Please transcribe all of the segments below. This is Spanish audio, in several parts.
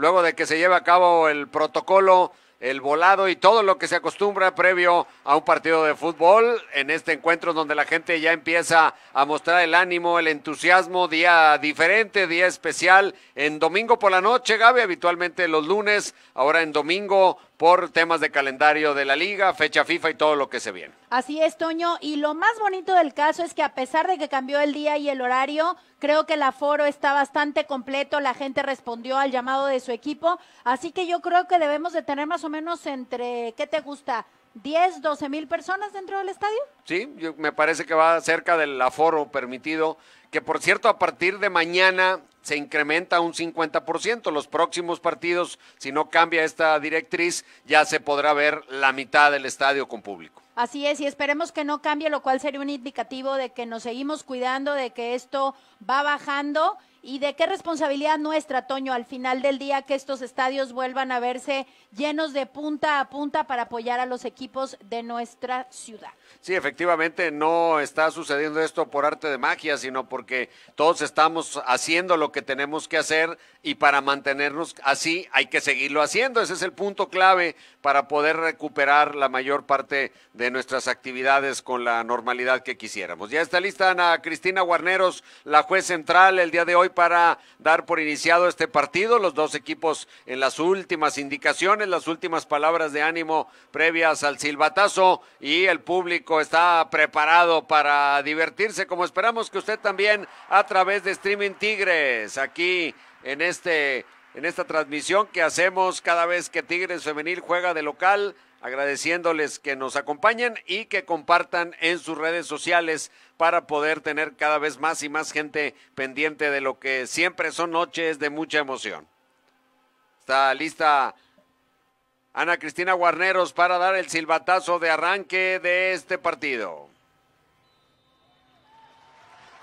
luego de que se lleve a cabo el protocolo, el volado y todo lo que se acostumbra previo a un partido de fútbol, en este encuentro donde la gente ya empieza a mostrar el ánimo, el entusiasmo, día diferente, día especial, en domingo por la noche, Gaby, habitualmente los lunes, ahora en domingo por temas de calendario de la liga, fecha FIFA y todo lo que se viene. Así es, Toño. Y lo más bonito del caso es que a pesar de que cambió el día y el horario, creo que el aforo está bastante completo, la gente respondió al llamado de su equipo, así que yo creo que debemos de tener más o menos entre, ¿qué te gusta? 10, doce mil personas dentro del estadio. Sí, me parece que va cerca del aforo permitido, que por cierto a partir de mañana se incrementa un 50%. Los próximos partidos, si no cambia esta directriz, ya se podrá ver la mitad del estadio con público. Así es, y esperemos que no cambie, lo cual sería un indicativo de que nos seguimos cuidando, de que esto va bajando y de qué responsabilidad nuestra, Toño, al final del día que estos estadios vuelvan a verse llenos de punta a punta para apoyar a los equipos de nuestra ciudad. Sí, efectivamente, no está sucediendo esto por arte de magia, sino porque todos estamos haciendo lo que tenemos que hacer y para mantenernos así hay que seguirlo haciendo. Ese es el punto clave para poder recuperar la mayor parte de nuestras actividades con la normalidad que quisiéramos. Ya está lista Ana Cristina Guarneros, la juez central, el día de hoy para dar por iniciado este partido. Los dos equipos en las últimas indicaciones, las últimas palabras de ánimo previas al silbatazo y el público está preparado para divertirse como esperamos que usted también a través de Streaming Tigres aquí en este, en esta transmisión que hacemos cada vez que Tigres femenil juega de local agradeciéndoles que nos acompañen y que compartan en sus redes sociales para poder tener cada vez más y más gente pendiente de lo que siempre son noches de mucha emoción. Está lista Ana Cristina Guarneros para dar el silbatazo de arranque de este partido.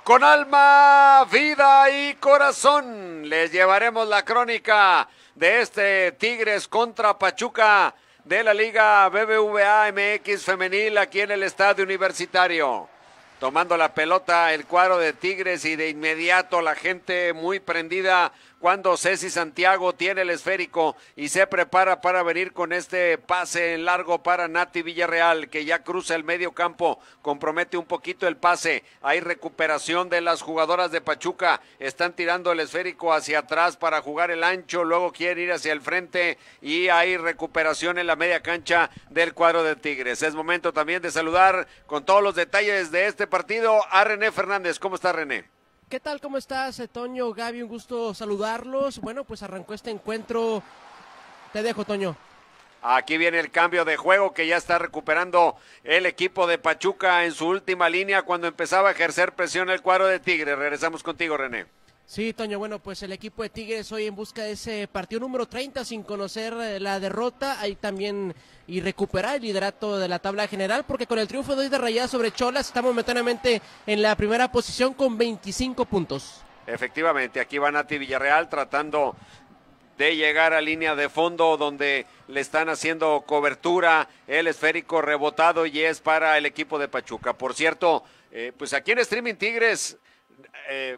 Con alma, vida y corazón les llevaremos la crónica de este Tigres contra Pachuca de la Liga BBVA MX Femenil aquí en el Estadio Universitario. Tomando la pelota el cuadro de Tigres y de inmediato la gente muy prendida cuando Ceci Santiago tiene el esférico y se prepara para venir con este pase en largo para Nati Villarreal, que ya cruza el medio campo, compromete un poquito el pase, hay recuperación de las jugadoras de Pachuca, están tirando el esférico hacia atrás para jugar el ancho, luego quieren ir hacia el frente y hay recuperación en la media cancha del cuadro de Tigres. Es momento también de saludar con todos los detalles de este partido a René Fernández. ¿Cómo está René? ¿Qué tal? ¿Cómo estás, eh, Toño? Gaby, un gusto saludarlos. Bueno, pues arrancó este encuentro. Te dejo, Toño. Aquí viene el cambio de juego que ya está recuperando el equipo de Pachuca en su última línea cuando empezaba a ejercer presión el cuadro de Tigre. Regresamos contigo, René. Sí, Toño, bueno, pues el equipo de Tigres hoy en busca de ese partido número 30 sin conocer eh, la derrota, ahí también y recuperar el liderato de la tabla general, porque con el triunfo de hoy de Rayadas sobre Cholas está momentáneamente en la primera posición con 25 puntos. Efectivamente, aquí va Nati Villarreal tratando de llegar a línea de fondo donde le están haciendo cobertura el esférico rebotado y es para el equipo de Pachuca. Por cierto, eh, pues aquí en Streaming Tigres... Eh,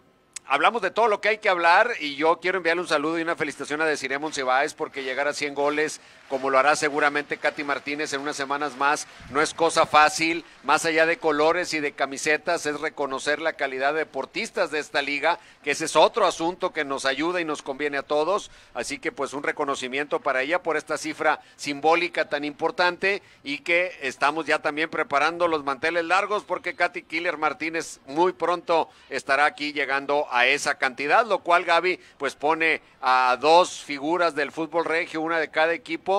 hablamos de todo lo que hay que hablar y yo quiero enviarle un saludo y una felicitación a Desiree Monsiváis porque llegar a 100 goles como lo hará seguramente Katy Martínez en unas semanas más. No es cosa fácil, más allá de colores y de camisetas, es reconocer la calidad de deportistas de esta liga, que ese es otro asunto que nos ayuda y nos conviene a todos. Así que pues un reconocimiento para ella por esta cifra simbólica tan importante y que estamos ya también preparando los manteles largos porque Katy Killer Martínez muy pronto estará aquí llegando a esa cantidad, lo cual Gaby pues pone a dos figuras del fútbol regio, una de cada equipo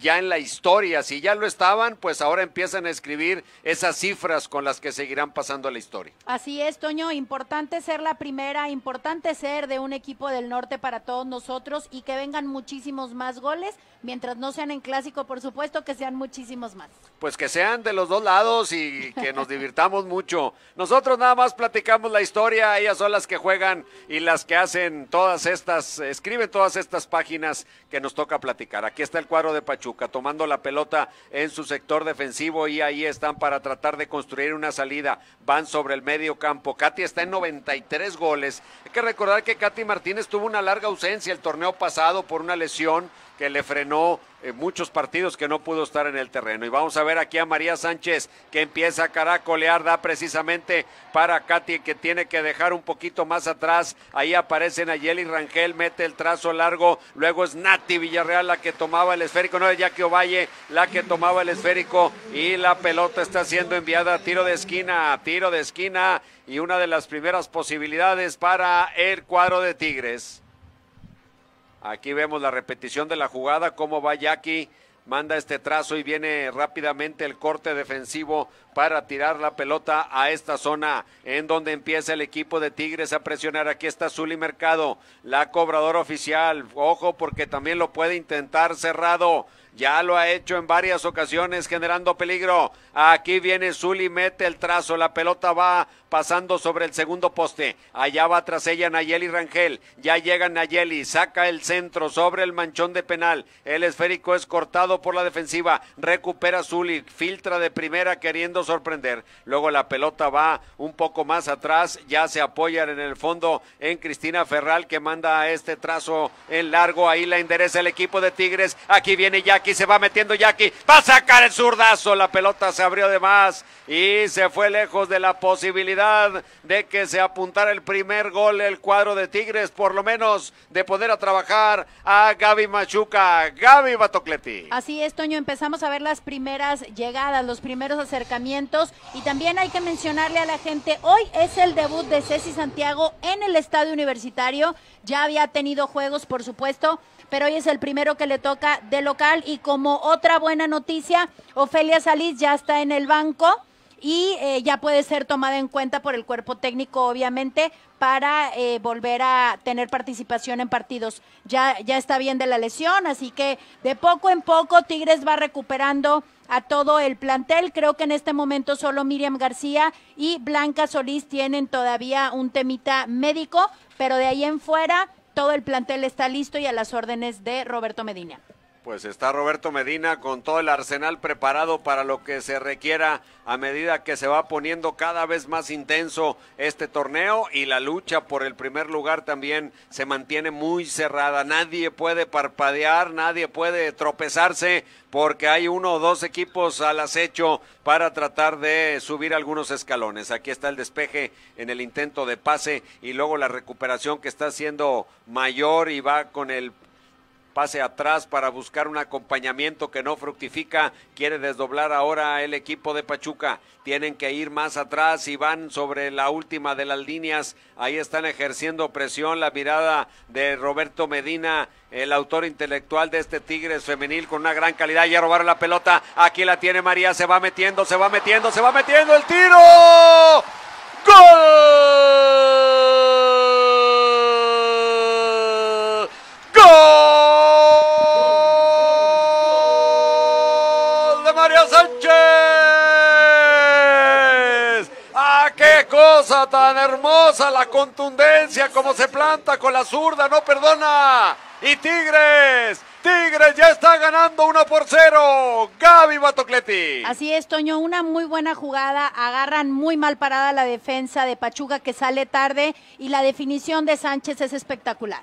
ya en la historia. Si ya lo estaban, pues ahora empiezan a escribir esas cifras con las que seguirán pasando la historia. Así es, Toño, importante ser la primera, importante ser de un equipo del norte para todos nosotros y que vengan muchísimos más goles, mientras no sean en clásico, por supuesto, que sean muchísimos más. Pues que sean de los dos lados y que nos divirtamos mucho. Nosotros nada más platicamos la historia, ellas son las que juegan y las que hacen todas estas, escriben todas estas páginas que nos toca platicar. Aquí está el cuadro de Pachuca tomando la pelota en su sector defensivo y ahí están para tratar de construir una salida. Van sobre el medio campo. Katy está en 93 goles. Hay que recordar que Katy Martínez tuvo una larga ausencia el torneo pasado por una lesión que le frenó eh, muchos partidos que no pudo estar en el terreno. Y vamos a ver aquí a María Sánchez que empieza a caracolear, da precisamente para Katy que tiene que dejar un poquito más atrás. Ahí aparecen Ayeli Rangel, mete el trazo largo, luego es Nati Villarreal la que tomaba el esférico, no es Jackie Ovalle la que tomaba el esférico y la pelota está siendo enviada a tiro de esquina, tiro de esquina y una de las primeras posibilidades para el cuadro de Tigres. Aquí vemos la repetición de la jugada, cómo va Jackie, manda este trazo y viene rápidamente el corte defensivo para tirar la pelota a esta zona en donde empieza el equipo de Tigres a presionar. Aquí está Zuli Mercado, la cobradora oficial. Ojo porque también lo puede intentar cerrado. Ya lo ha hecho en varias ocasiones generando peligro. Aquí viene Zuli, mete el trazo. La pelota va pasando sobre el segundo poste. Allá va tras ella Nayeli Rangel. Ya llega Nayeli, saca el centro sobre el manchón de penal. El esférico es cortado por la defensiva. Recupera Zuli, filtra de primera queriendo sorprender. Luego la pelota va un poco más atrás. Ya se apoyan en el fondo en Cristina Ferral que manda a este trazo en largo. Ahí la endereza el equipo de Tigres. Aquí viene Jack y se va metiendo Jackie, va a sacar el zurdazo, la pelota se abrió de más y se fue lejos de la posibilidad de que se apuntara el primer gol el cuadro de Tigres, por lo menos de poder a trabajar a Gaby Machuca, Gaby Batocleti. Así es, Toño, empezamos a ver las primeras llegadas, los primeros acercamientos y también hay que mencionarle a la gente, hoy es el debut de Ceci Santiago en el estadio universitario, ya había tenido juegos, por supuesto, pero hoy es el primero que le toca de local. Y como otra buena noticia, Ofelia Salís ya está en el banco y eh, ya puede ser tomada en cuenta por el cuerpo técnico, obviamente, para eh, volver a tener participación en partidos. Ya, ya está bien de la lesión, así que de poco en poco Tigres va recuperando a todo el plantel. Creo que en este momento solo Miriam García y Blanca Solís tienen todavía un temita médico, pero de ahí en fuera todo el plantel está listo y a las órdenes de Roberto Medina pues está Roberto Medina con todo el arsenal preparado para lo que se requiera a medida que se va poniendo cada vez más intenso este torneo y la lucha por el primer lugar también se mantiene muy cerrada. Nadie puede parpadear, nadie puede tropezarse porque hay uno o dos equipos al acecho para tratar de subir algunos escalones. Aquí está el despeje en el intento de pase y luego la recuperación que está siendo mayor y va con el pase atrás para buscar un acompañamiento que no fructifica, quiere desdoblar ahora el equipo de Pachuca, tienen que ir más atrás y van sobre la última de las líneas, ahí están ejerciendo presión la mirada de Roberto Medina, el autor intelectual de este Tigres femenil con una gran calidad, ya robaron la pelota, aquí la tiene María, se va metiendo, se va metiendo, se va metiendo el tiro. ¡Gol! Sánchez. ¡Ah, qué cosa tan hermosa! La contundencia, como se planta con la zurda, no perdona. Y Tigres, Tigres ya está ganando 1 por 0. Gaby Batocleti. Así es, Toño, una muy buena jugada. Agarran muy mal parada la defensa de Pachuca que sale tarde y la definición de Sánchez es espectacular.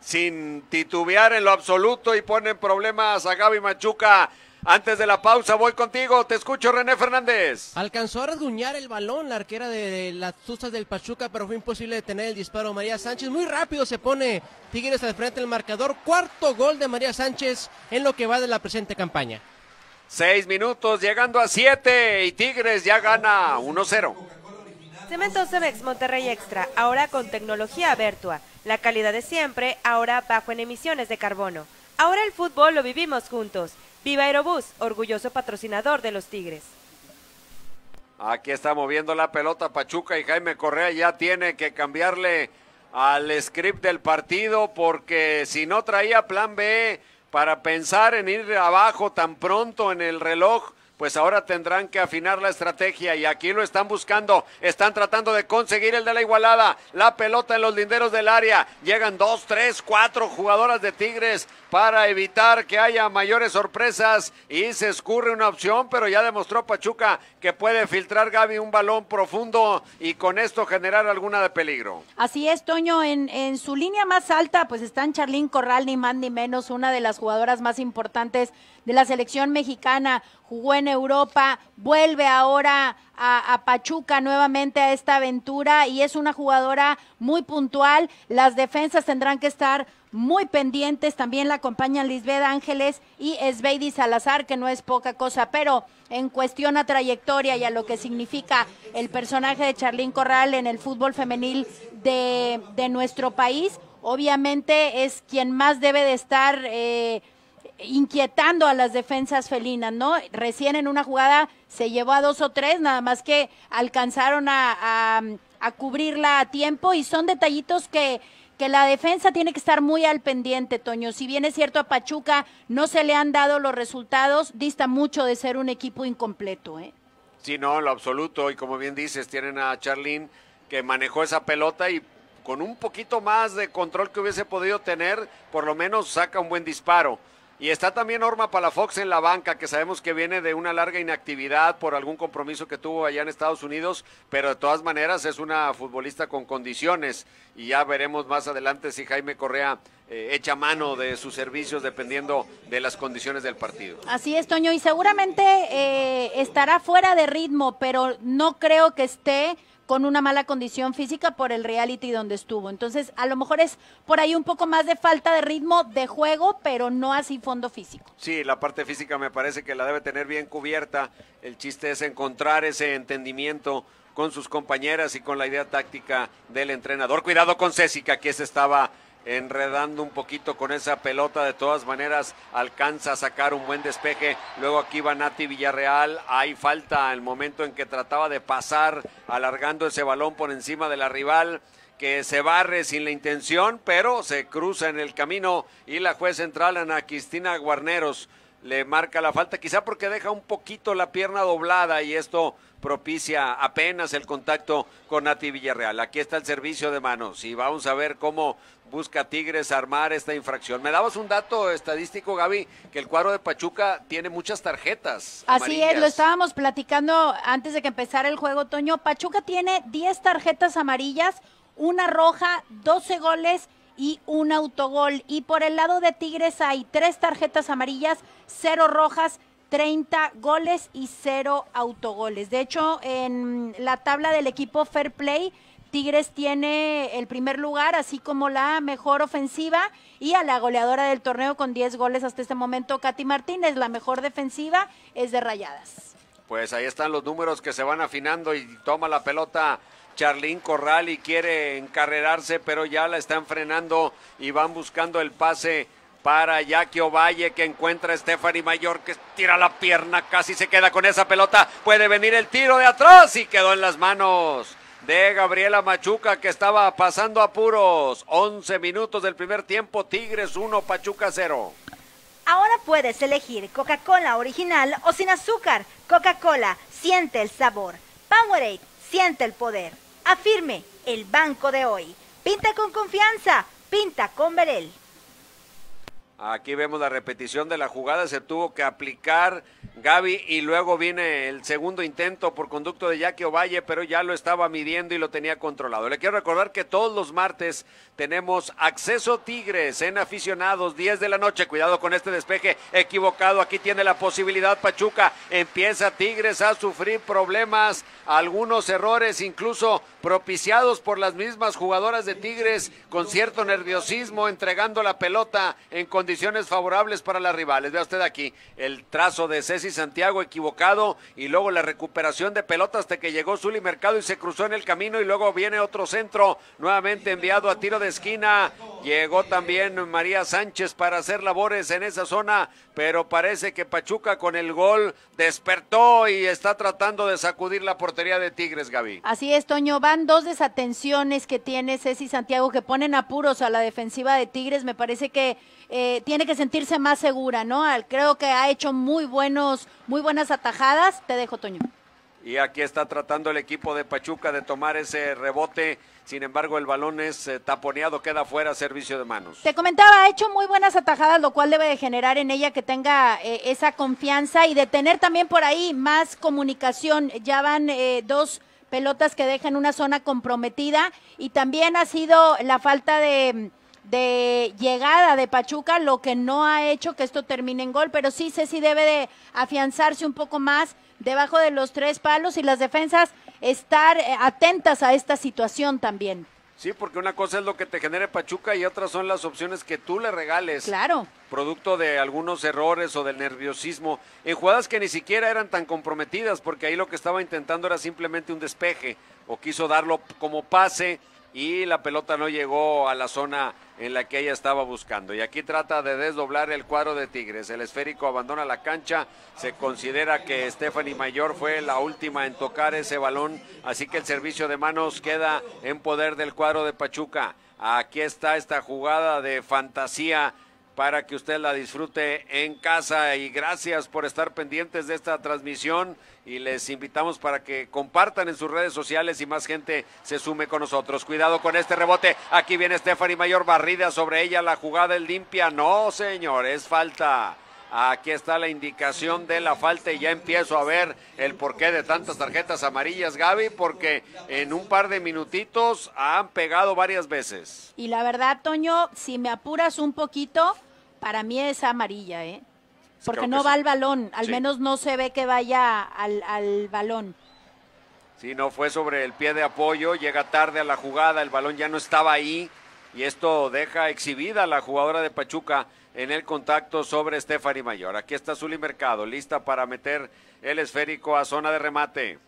Sin titubear en lo absoluto y ponen problemas a Gaby Machuca antes de la pausa, voy contigo. Te escucho, René Fernández. Alcanzó a rasguñar el balón la arquera de las Tuzas del Pachuca, pero fue imposible detener el disparo. de María Sánchez muy rápido se pone Tigres al frente del marcador. Cuarto gol de María Sánchez en lo que va de la presente campaña. Seis minutos, llegando a siete, y Tigres ya gana 1-0. Cemento Cemex Monterrey Extra, ahora con tecnología Vertua. La calidad de siempre, ahora bajo en emisiones de carbono. Ahora el fútbol lo vivimos juntos. Viva Aerobús, orgulloso patrocinador de los Tigres. Aquí está moviendo la pelota Pachuca y Jaime Correa ya tiene que cambiarle al script del partido porque si no traía plan B para pensar en ir abajo tan pronto en el reloj, pues ahora tendrán que afinar la estrategia y aquí lo están buscando. Están tratando de conseguir el de la igualada. La pelota en los linderos del área. Llegan dos, tres, cuatro jugadoras de Tigres para evitar que haya mayores sorpresas y se escurre una opción, pero ya demostró Pachuca que puede filtrar Gaby un balón profundo y con esto generar alguna de peligro. Así es, Toño, en, en su línea más alta pues están Charlín Corral, ni más ni menos, una de las jugadoras más importantes de la selección mexicana, jugó en Europa, vuelve ahora a, Pachuca nuevamente a esta aventura y es una jugadora muy puntual. Las defensas tendrán que estar muy pendientes, también la acompañan Lisbeth Ángeles y Sveidi Salazar, que no es poca cosa, pero en cuestión a trayectoria y a lo que significa el personaje de Charlín Corral en el fútbol femenil de, nuestro país, obviamente es quien más debe de estar... Eh, inquietando a las defensas felinas, ¿no? Recién en una jugada se llevó a dos o tres, nada más que alcanzaron a, cubrirla a tiempo y son detallitos que, la defensa tiene que estar muy al pendiente, Toño. Si bien es cierto a Pachuca no se le han dado los resultados, dista mucho de ser un equipo incompleto, ¿eh? Sí, no, lo absoluto. Y como bien dices, tienen a Charlín que manejó esa pelota y con un poquito más de control que hubiese podido tener, por lo menos saca un buen disparo. Y está también Norma Palafox en la banca, que sabemos que viene de una larga inactividad por algún compromiso que tuvo allá en Estados Unidos, pero de todas maneras es una futbolista con condiciones y ya veremos más adelante si Jaime Correa eh, echa mano de sus servicios dependiendo de las condiciones del partido. Así es, Toño, y seguramente eh, estará fuera de ritmo, pero no creo que esté con una mala condición física por el reality donde estuvo. Entonces, a lo mejor es por ahí un poco más de falta de ritmo de juego, pero no así fondo físico. Sí, la parte física me parece que la debe tener bien cubierta. El chiste es encontrar ese entendimiento con sus compañeras y con la idea táctica del entrenador. Cuidado con Césica, que se estaba enredando un poquito con esa pelota. De todas maneras, alcanza a sacar un buen despeje. Luego aquí va Nati Villarreal. Hay falta el momento en que trataba de pasar, alargando ese balón por encima de la rival que se barre sin la intención, pero se cruza en el camino y la juez central Ana Cristina Guarneros le marca la falta, quizá porque deja un poquito la pierna doblada y esto propicia apenas el contacto con Nati Villarreal. Aquí está el servicio de manos y vamos a ver cómo busca Tigres armar esta infracción. Me dabas un dato estadístico, Gaby, que el cuadro de Pachuca tiene muchas tarjetas. Así es, lo estábamos platicando antes de que empezara el juego, Toño. Pachuca tiene 10 tarjetas amarillas, una roja, 12 goles y un autogol. Y por el lado de Tigres hay tres tarjetas amarillas, cero rojas, 30 goles y 0 autogoles. De hecho, en la tabla del equipo Fair Play, Tigres tiene el primer lugar, así como la mejor ofensiva y a la goleadora del torneo con 10 goles hasta este momento, Katy Martínez. La mejor defensiva es de Rayadas. Pues ahí están los números que se van afinando y toma la pelota Charlín Corral y quiere encarrerarse, pero ya la están frenando y van buscando el pase para Jackie Ovalle que encuentra a Stephanie Mayor que tira la pierna, casi se queda con esa pelota, puede venir el tiro de atrás y quedó en las manos de Gabriela Machuca que estaba pasando apuros. 11 minutos del primer tiempo, Tigres 1, Pachuca 0. Ahora puedes elegir Coca-Cola original o sin azúcar. Coca-Cola, siente el sabor. Powerade, siente el poder. Afirme, el banco de hoy. Pinta con confianza, pinta con Berel. Aquí vemos la repetición de la jugada, se tuvo que aplicar Gaby y luego viene el segundo intento por conducto de Jackie Ovalle, pero ya lo estaba midiendo y lo tenía controlado. Le quiero recordar que todos los martes tenemos acceso Tigres en aficionados, 10 de la noche. Cuidado con este despeje equivocado, aquí tiene la posibilidad Pachuca. Empieza Tigres a sufrir problemas, algunos errores, incluso propiciados por las mismas jugadoras de Tigres, con cierto nerviosismo, entregando la pelota en condiciones favorables para las rivales. Vea usted aquí el trazo de Ceci Santiago equivocado y luego la recuperación de pelota hasta que llegó Zuli Mercado y se cruzó en el camino y luego viene otro centro nuevamente enviado a tiro de esquina. Llegó también María Sánchez para hacer labores en esa zona, pero parece que Pachuca con el gol despertó y está tratando de sacudir la portería de Tigres, Gaby. Así es, Toño va dos desatenciones que tiene Ceci Santiago que ponen apuros a la defensiva de Tigres. Me parece que eh, tiene que sentirse más segura, ¿no? Creo que ha hecho muy buenos, muy buenas atajadas. Te dejo, Toño. Y aquí está tratando el equipo de Pachuca de tomar ese rebote. Sin embargo, el balón es eh, taponeado, queda fuera servicio de manos. Te comentaba, ha hecho muy buenas atajadas, lo cual debe de generar en ella que tenga eh, esa confianza y de tener también por ahí más comunicación. Ya van dos pelotas que dejan una zona comprometida y también ha sido la falta de, llegada de Pachuca lo que no ha hecho que esto termine en gol, pero sí Ceci debe de afianzarse un poco más debajo de los tres palos y las defensas estar eh, atentas a esta situación también. Sí, porque una cosa es lo que te genere Pachuca y otras son las opciones que tú le regales. Claro. Producto de algunos errores o del nerviosismo. En jugadas que ni siquiera eran tan comprometidas, porque ahí lo que estaba intentando era simplemente un despeje o quiso darlo como pase y la pelota no llegó a la zona en la que ella estaba buscando. Y aquí trata de desdoblar el cuadro de Tigres. El esférico abandona la cancha. Se considera que Stephanie Mayor fue la última en tocar ese balón. Así que el servicio de manos queda en poder del cuadro de Pachuca. Aquí está esta jugada de fantasía para que usted la disfrute en casa y gracias por estar pendientes de esta transmisión y les invitamos para que compartan en sus redes sociales y más gente se sume con nosotros. Cuidado con este rebote, aquí viene Stephanie Mayor barrida sobre ella, la jugada es limpia, no señor, es falta. Aquí está la indicación de la falta y ya empiezo a ver el porqué de tantas tarjetas amarillas, Gaby, porque en un par de minutitos han pegado varias veces. Y la verdad, Toño, si me apuras un poquito, para mí es amarilla, ¿eh? Porque no va al balón, al menos no se ve que vaya al, al balón. Sí, no fue sobre el pie de apoyo, llega tarde a la jugada, el balón ya no estaba ahí y esto deja exhibida a la jugadora de Pachuca en el contacto sobre Stephanie Mayor. Aquí está Zuli Mercado, lista para meter el esférico a zona de remate.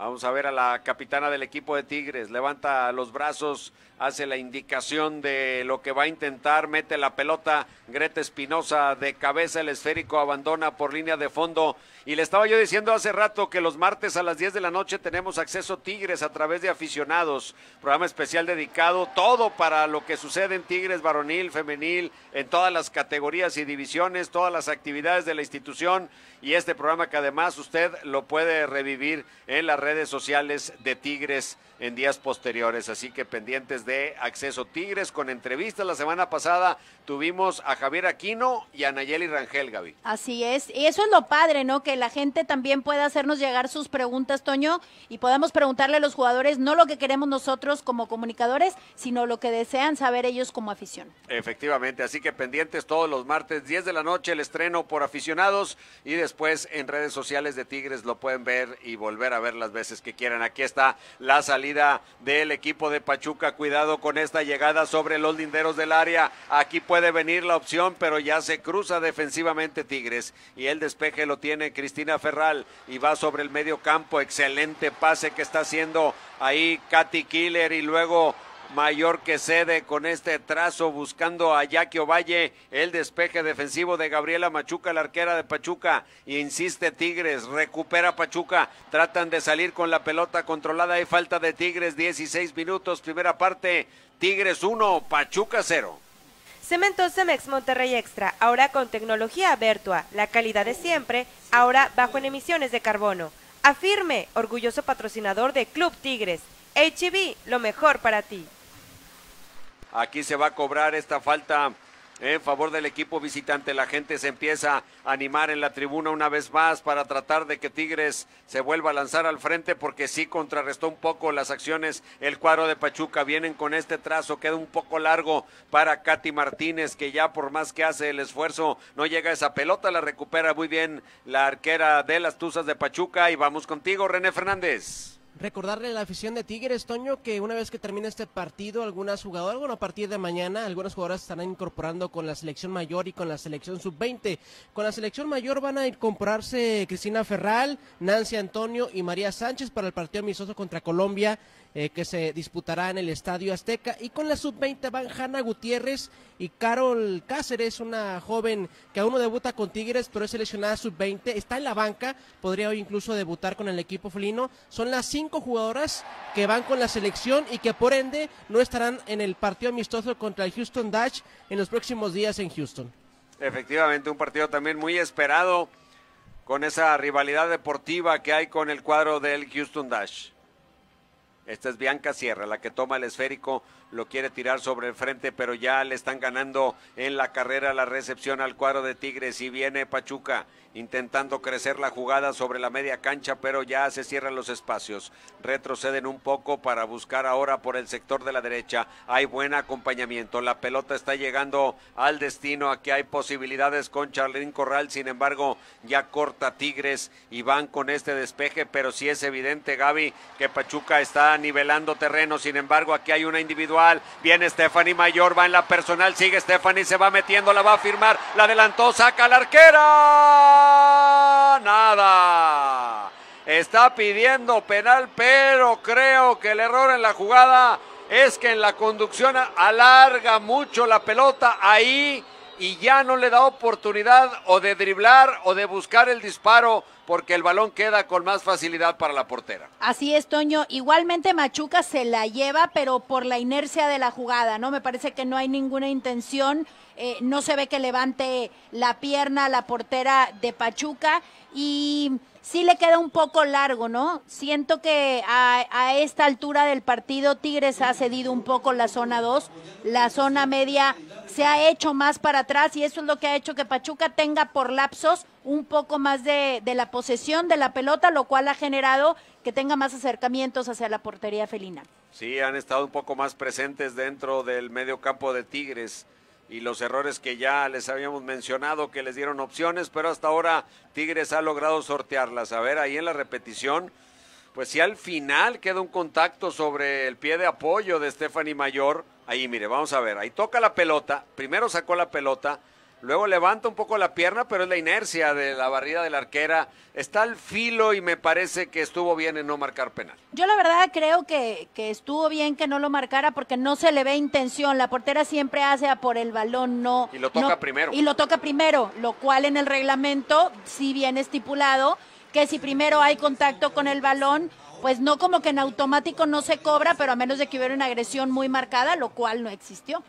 Vamos a ver a la capitana del equipo de Tigres. Levanta los brazos, hace la indicación de lo que va a intentar, mete la pelota. Greta Espinosa de cabeza, el esférico abandona por línea de fondo. Y le estaba yo diciendo hace rato que los martes a las 10 de la noche tenemos acceso Tigres a través de aficionados. Programa especial dedicado todo para lo que sucede en Tigres varonil, femenil, en todas las categorías y divisiones, todas las actividades de la institución. Y este programa que además usted lo puede revivir en la red redes sociales de Tigres en días posteriores. Así que pendientes de Acceso Tigres con entrevistas. La semana pasada tuvimos a Javier Aquino y a Nayeli Rangel, Gaby. Así es. Y eso es lo padre, ¿no? Que la gente también pueda hacernos llegar sus preguntas, Toño, y podamos preguntarle a los jugadores no lo que queremos nosotros como comunicadores, sino lo que desean saber ellos como afición. Efectivamente. Así que pendientes todos los martes, 10 de la noche, el estreno por aficionados y después en redes sociales de Tigres lo pueden ver y volver a ver las que quieran. Aquí está la salida del equipo de Pachuca. Cuidado con esta llegada sobre los linderos del área. Aquí puede venir la opción, pero ya se cruza defensivamente Tigres. Y el despeje lo tiene Cristina Ferral y va sobre el medio campo. Excelente pase que está haciendo ahí Katy Killer y luego Mayor que cede con este trazo buscando a Jackie Ovalle, el despeje defensivo de Gabriela Machuca, la arquera de Pachuca, insiste Tigres, recupera Pachuca, tratan de salir con la pelota controlada, hay falta de Tigres, 16 minutos, primera parte, Tigres 1, Pachuca 0. Cemento Cemex Monterrey Extra, ahora con tecnología Vertua, la calidad de siempre, ahora bajo en emisiones de carbono. Afirme, orgulloso patrocinador de Club Tigres. HB, lo mejor para ti. Aquí se va a cobrar esta falta en favor del equipo visitante. La gente se empieza a animar en la tribuna una vez más para tratar de que Tigres se vuelva a lanzar al frente porque sí contrarrestó un poco las acciones. El cuadro de Pachuca vienen con este trazo, queda un poco largo para Katy Martínez que ya por más que hace el esfuerzo no llega a esa pelota, la recupera muy bien la arquera de las Tuzas de Pachuca y vamos contigo René Fernández. Recordarle a la afición de Tigres, Toño, que una vez que termine este partido, algunas jugadoras, bueno, a partir de mañana, algunas jugadoras estarán incorporando con la selección mayor y con la selección sub-20. Con la selección mayor van a incorporarse Cristina Ferral, Nancy Antonio y María Sánchez para el partido amistoso contra Colombia, eh, que se disputará en el Estadio Azteca. Y con la sub-20 van Hanna Gutiérrez y Carol Cáceres, una joven que aún no debuta con Tigres, pero es seleccionada sub-20. Está en la banca, podría hoy incluso debutar con el equipo felino. Son las cinco jugadoras que van con la selección y que por ende no estarán en el partido amistoso contra el Houston Dash en los próximos días en Houston. Efectivamente, un partido también muy esperado con esa rivalidad deportiva que hay con el cuadro del Houston Dash. Esta es Bianca Sierra, la que toma el esférico lo quiere tirar sobre el frente, pero ya le están ganando en la carrera la recepción al cuadro de Tigres y viene Pachuca intentando crecer la jugada sobre la media cancha, pero ya se cierran los espacios. Retroceden un poco para buscar ahora por el sector de la derecha. Hay buen acompañamiento, la pelota está llegando al destino, aquí hay posibilidades con Charlín Corral, sin embargo ya corta Tigres y van con este despeje, pero sí es evidente Gaby que Pachuca está nivelando terreno, sin embargo aquí hay una individual Viene Stephanie Mayor, va en la personal, sigue Stephanie, se va metiendo, la va a firmar, la adelantó, saca la arquera. Nada. Está pidiendo penal, pero creo que el error en la jugada es que en la conducción alarga mucho la pelota. Ahí y ya no le da oportunidad o de driblar o de buscar el disparo porque el balón queda con más facilidad para la portera. Así es, Toño. Igualmente Machuca se la lleva, pero por la inercia de la jugada, ¿no? Me parece que no hay ninguna intención, eh, no se ve que levante la pierna la portera de Pachuca y sí le queda un poco largo, ¿no? Siento que a, esta altura del partido Tigres ha cedido un poco la zona 2, la zona media se ha hecho más para atrás y eso es lo que ha hecho que Pachuca tenga por lapsos un poco más de, de la posesión de la pelota, lo cual ha generado que tenga más acercamientos hacia la portería felina. Sí, han estado un poco más presentes dentro del medio campo de Tigres y los errores que ya les habíamos mencionado que les dieron opciones, pero hasta ahora Tigres ha logrado sortearlas. A ver, ahí en la repetición, pues si al final queda un contacto sobre el pie de apoyo de Stephanie Mayor, ahí mire, vamos a ver, ahí toca la pelota, primero sacó la pelota, Luego levanta un poco la pierna, pero es la inercia de la barrida de la arquera. Está al filo y me parece que estuvo bien en no marcar penal. Yo la verdad creo que, estuvo bien que no lo marcara porque no se le ve intención. La portera siempre hace a por el balón, no. Y lo toca primero. Y lo toca primero, lo cual en el reglamento sí viene estipulado que si primero hay contacto con el balón, pues no como que en automático no se cobra, pero a menos de que hubiera una agresión muy marcada, lo cual no existió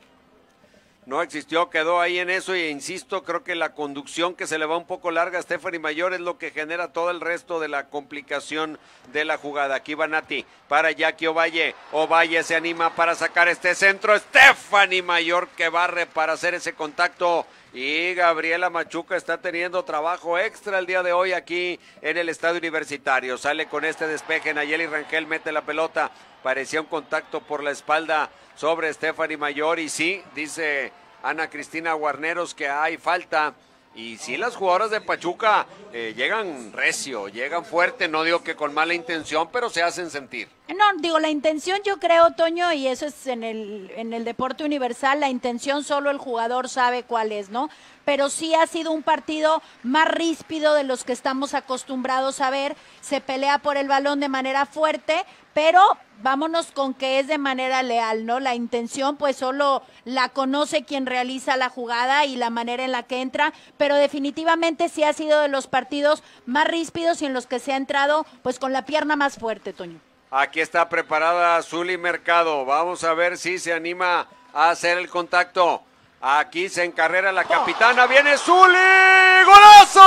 no existió, quedó ahí en eso y e insisto, creo que la conducción que se le va un poco larga a Stephanie Mayor es lo que genera todo el resto de la complicación de la jugada. Aquí va Nati para Jackie Ovalle. Ovalle se anima para sacar este centro. Stephanie Mayor que barre para hacer ese contacto. Y Gabriela Machuca está teniendo trabajo extra el día de hoy aquí en el estadio universitario. Sale con este despeje. Nayeli Rangel mete la pelota. Parecía un contacto por la espalda sobre Stephanie Mayor. Y sí, dice Ana Cristina Guarneros que hay falta. Y sí, las jugadoras de Pachuca eh, llegan recio, llegan fuerte, no digo que con mala intención, pero se hacen sentir. No, digo, la intención yo creo, Toño, y eso es en el, en el deporte universal, la intención solo el jugador sabe cuál es, ¿no? pero sí ha sido un partido más ríspido de los que estamos acostumbrados a ver. Se pelea por el balón de manera fuerte, pero vámonos con que es de manera leal, ¿no? La intención pues solo la conoce quien realiza la jugada y la manera en la que entra, pero definitivamente sí ha sido de los partidos más ríspidos y en los que se ha entrado pues con la pierna más fuerte, Toño. Aquí está preparada Zuli Mercado, vamos a ver si se anima a hacer el contacto. Aquí se encarrera la capitana. Viene Zuli. ¡Golazo!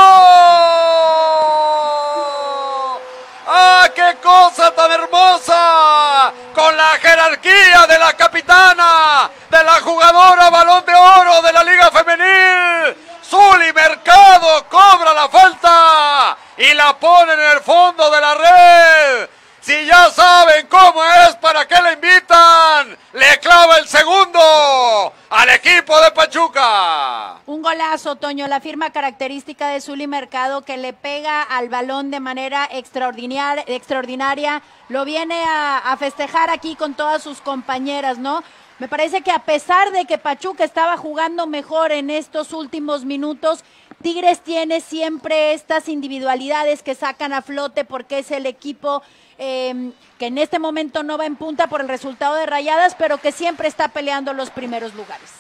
¡Ah, qué cosa tan hermosa! Con la jerarquía de la capitana, de la jugadora balón de oro de la Liga Femenil. Zuli Mercado cobra la falta y la pone en el fondo de la red. Si ya saben cómo es, ¿para qué la invitan? Le clava el segundo al equipo de Pachuca. Un golazo, Toño, la firma característica de Zuli Mercado que le pega al balón de manera extraordinaria. Lo viene a, a festejar aquí con todas sus compañeras, ¿no? Me parece que a pesar de que Pachuca estaba jugando mejor en estos últimos minutos, Tigres tiene siempre estas individualidades que sacan a flote porque es el equipo em, que en este momento no va en punta por el resultado de Rayadas, pero que siempre está peleando los primeros lugares.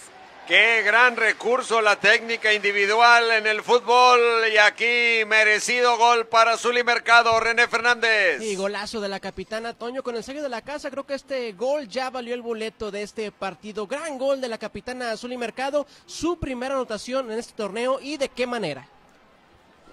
Qué gran recurso la técnica individual en el fútbol y aquí merecido gol para Zuli Mercado, René Fernández. Y golazo de la capitana Toño con el sello de la casa, creo que este gol ya valió el boleto de este partido. Gran gol de la capitana y Mercado, su primera anotación en este torneo y de qué manera.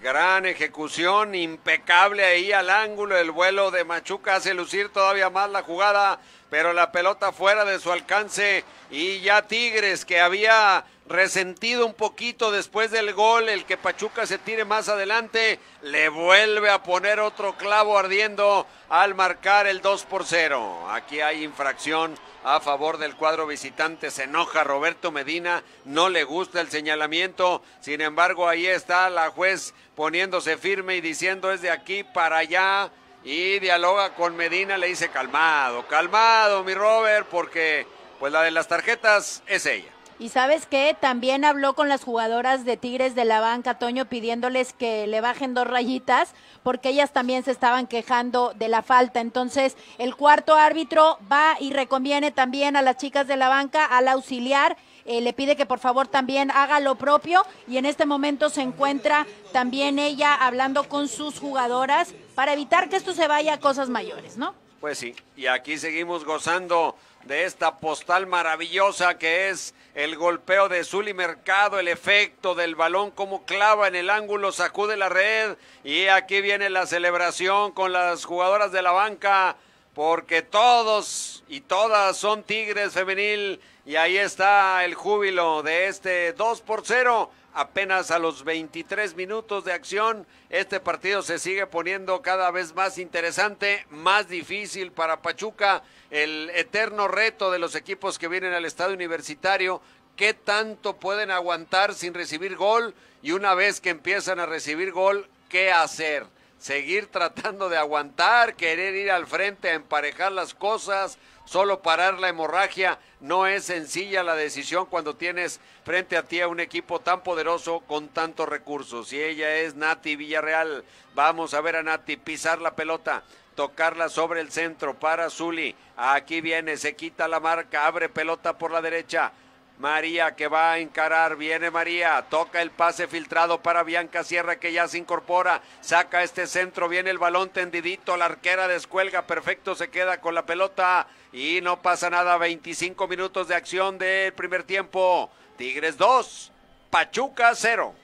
Gran ejecución, impecable ahí al ángulo. El vuelo de Machuca hace lucir todavía más la jugada, pero la pelota fuera de su alcance. Y ya Tigres, que había resentido un poquito después del gol, el que Pachuca se tire más adelante, le vuelve a poner otro clavo ardiendo al marcar el 2 por 0. Aquí hay infracción a favor del cuadro visitante. Se enoja Roberto Medina, no le gusta el señalamiento. Sin embargo, ahí está la juez poniéndose firme y diciendo es de aquí para allá. Y dialoga con Medina, le dice calmado, calmado mi Robert, porque pues la de las tarjetas es ella. Y sabes qué, también habló con las jugadoras de Tigres de la banca, Toño, pidiéndoles que le bajen dos rayitas, porque ellas también se estaban quejando de la falta. Entonces, el cuarto árbitro va y reconviene también a las chicas de la banca, al auxiliar. Eh, le pide que por favor también haga lo propio y en este momento se encuentra también ella hablando con sus jugadoras para evitar que esto se vaya a cosas mayores, ¿no? Pues sí, y aquí seguimos gozando de esta postal maravillosa que es el golpeo de Zuli Mercado, el efecto del balón como clava en el ángulo, sacude la red y aquí viene la celebración con las jugadoras de la banca porque todos y todas son Tigres femenil y ahí está el júbilo de este 2 por 0. Apenas a los 23 minutos de acción, este partido se sigue poniendo cada vez más interesante, más difícil para Pachuca, el eterno reto de los equipos que vienen al estadio universitario, qué tanto pueden aguantar sin recibir gol y una vez que empiezan a recibir gol, qué hacer seguir tratando de aguantar, querer ir al frente a emparejar las cosas, solo parar la hemorragia. No es sencilla la decisión cuando tienes frente a ti a un equipo tan poderoso con tantos recursos. Y ella es Nati Villarreal. Vamos a ver a Nati pisar la pelota, tocarla sobre el centro para Zuli. Aquí viene, se quita la marca, abre pelota por la derecha. María que va a encarar, viene María, toca el pase filtrado para Bianca Sierra que ya se incorpora, saca este centro, viene el balón tendidito, la arquera descuelga, perfecto, se queda con la pelota y no pasa nada, 25 minutos de acción del primer tiempo, Tigres 2, Pachuca 0.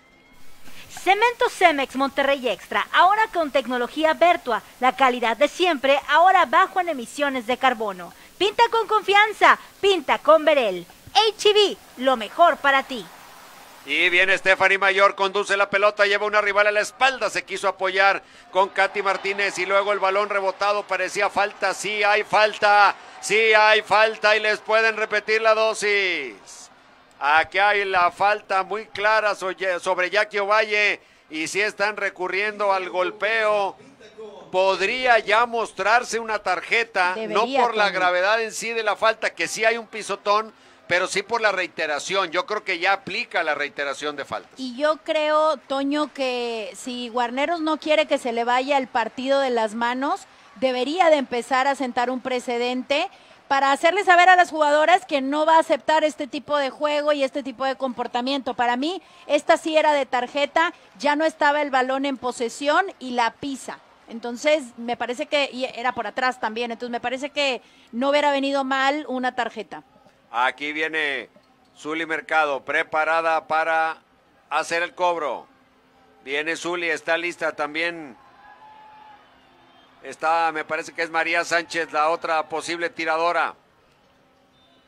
Cemento Cemex Monterrey Extra, ahora con tecnología Vertua, la calidad de siempre, ahora bajo en emisiones de carbono. Pinta con confianza, pinta con Verel. HB, lo mejor para ti. Y viene Stephanie Mayor conduce la pelota, lleva una rival a la espalda, se quiso apoyar con Katy Martínez y luego el balón rebotado parecía falta, sí hay falta, sí hay falta y les pueden repetir la dosis. Aquí hay la falta muy clara sobre Jackie Ovalle y si están recurriendo al golpeo, podría ya mostrarse una tarjeta, no por la gravedad en sí de la falta, que sí hay un pisotón, pero sí por la reiteración. Yo creo que ya aplica la reiteración de faltas. Y yo creo, Toño, que si Guarneros no quiere que se le vaya el partido de las manos, debería de empezar a sentar un precedente para hacerle saber a las jugadoras que no va a aceptar este tipo de juego y este tipo de comportamiento. Para mí, esta sí era de tarjeta, ya no estaba el balón en posesión y la pisa. Entonces, me parece que, y era por atrás también, entonces me parece que no hubiera venido mal una tarjeta. Aquí viene Zuli Mercado, preparada para hacer el cobro. Viene Zuli, está lista también. Está, me parece que es María Sánchez, la otra posible tiradora.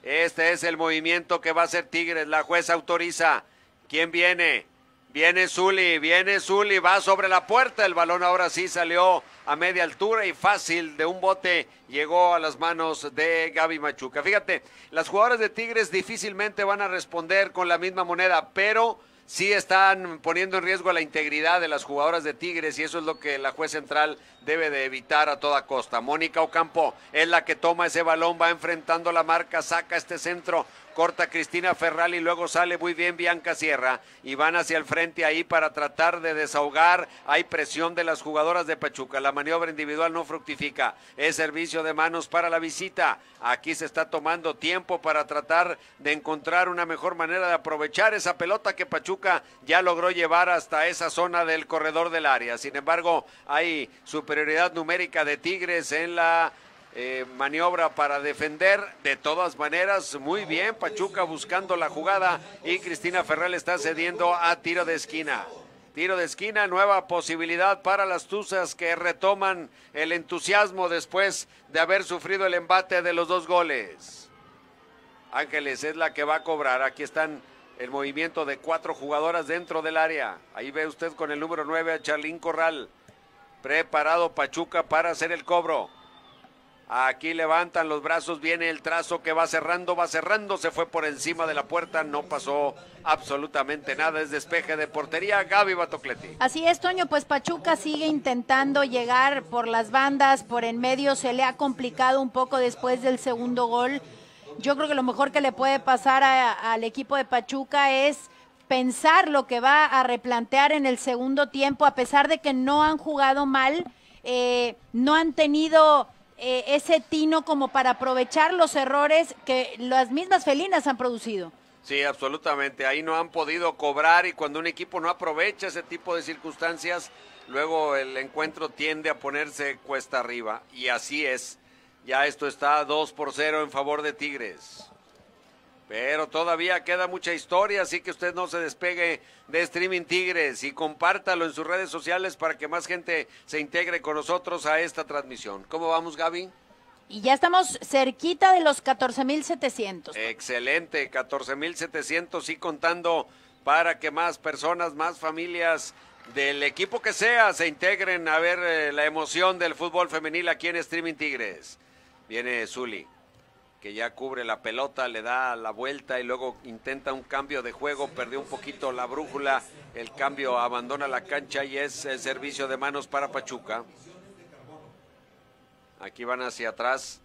Este es el movimiento que va a hacer Tigres. La jueza autoriza. ¿Quién viene? Viene Zuli, viene Zuli, va sobre la puerta. El balón ahora sí salió a media altura y fácil de un bote llegó a las manos de Gaby Machuca. Fíjate, las jugadoras de Tigres difícilmente van a responder con la misma moneda, pero sí están poniendo en riesgo la integridad de las jugadoras de Tigres y eso es lo que la juez central debe de evitar a toda costa. Mónica Ocampo es la que toma ese balón, va enfrentando la marca, saca este centro, corta Cristina Ferral y luego sale muy bien Bianca Sierra y van hacia el frente ahí para tratar de desahogar. Hay presión de las jugadoras de Pachuca. La maniobra individual no fructifica. Es servicio de manos para la visita. Aquí se está tomando tiempo para tratar de encontrar una mejor manera de aprovechar esa pelota que Pachuca ya logró llevar hasta esa zona del corredor del área. Sin embargo, hay superioridad numérica de Tigres en la eh, maniobra para defender. De todas maneras, muy bien. Pachuca buscando la jugada y Cristina Ferral está cediendo a tiro de esquina. Tiro de esquina, nueva posibilidad para las Tuzas que retoman el entusiasmo después de haber sufrido el embate de los dos goles. Ángeles es la que va a cobrar. Aquí están el movimiento de cuatro jugadoras dentro del área. Ahí ve usted con el número 9 a Charlín Corral. Preparado Pachuca para hacer el cobro. Aquí levantan los brazos, viene el trazo que va cerrando, va cerrando, se fue por encima de la puerta, no pasó absolutamente nada, es despeje de portería, Gaby Batocleti. Así es, Toño, pues Pachuca sigue intentando llegar por las bandas, por en medio, se le ha complicado un poco después del segundo gol. Yo creo que lo mejor que le puede pasar al equipo de Pachuca es pensar lo que va a replantear en el segundo tiempo, a pesar de que no han jugado mal, eh, no han tenido eh, ese tino como para aprovechar los errores que las mismas felinas han producido. Sí, absolutamente. Ahí no han podido cobrar y cuando un equipo no aprovecha ese tipo de circunstancias, luego el encuentro tiende a ponerse cuesta arriba. Y así es. Ya esto está 2 por 0 en favor de Tigres. Pero todavía queda mucha historia, así que usted no se despegue de Streaming Tigres y compártalo en sus redes sociales para que más gente se integre con nosotros a esta transmisión. ¿Cómo vamos, Gaby? Y ya estamos cerquita de los 14.700. Excelente, 14.700 y contando para que más personas, más familias del equipo que sea se integren a ver eh, la emoción del fútbol femenil aquí en Streaming Tigres. Viene Zuli que ya cubre la pelota, le da la vuelta y luego intenta un cambio de juego, perdió un poquito la brújula, el cambio abandona la cancha y es el eh, servicio de manos para Pachuca. Aquí van hacia atrás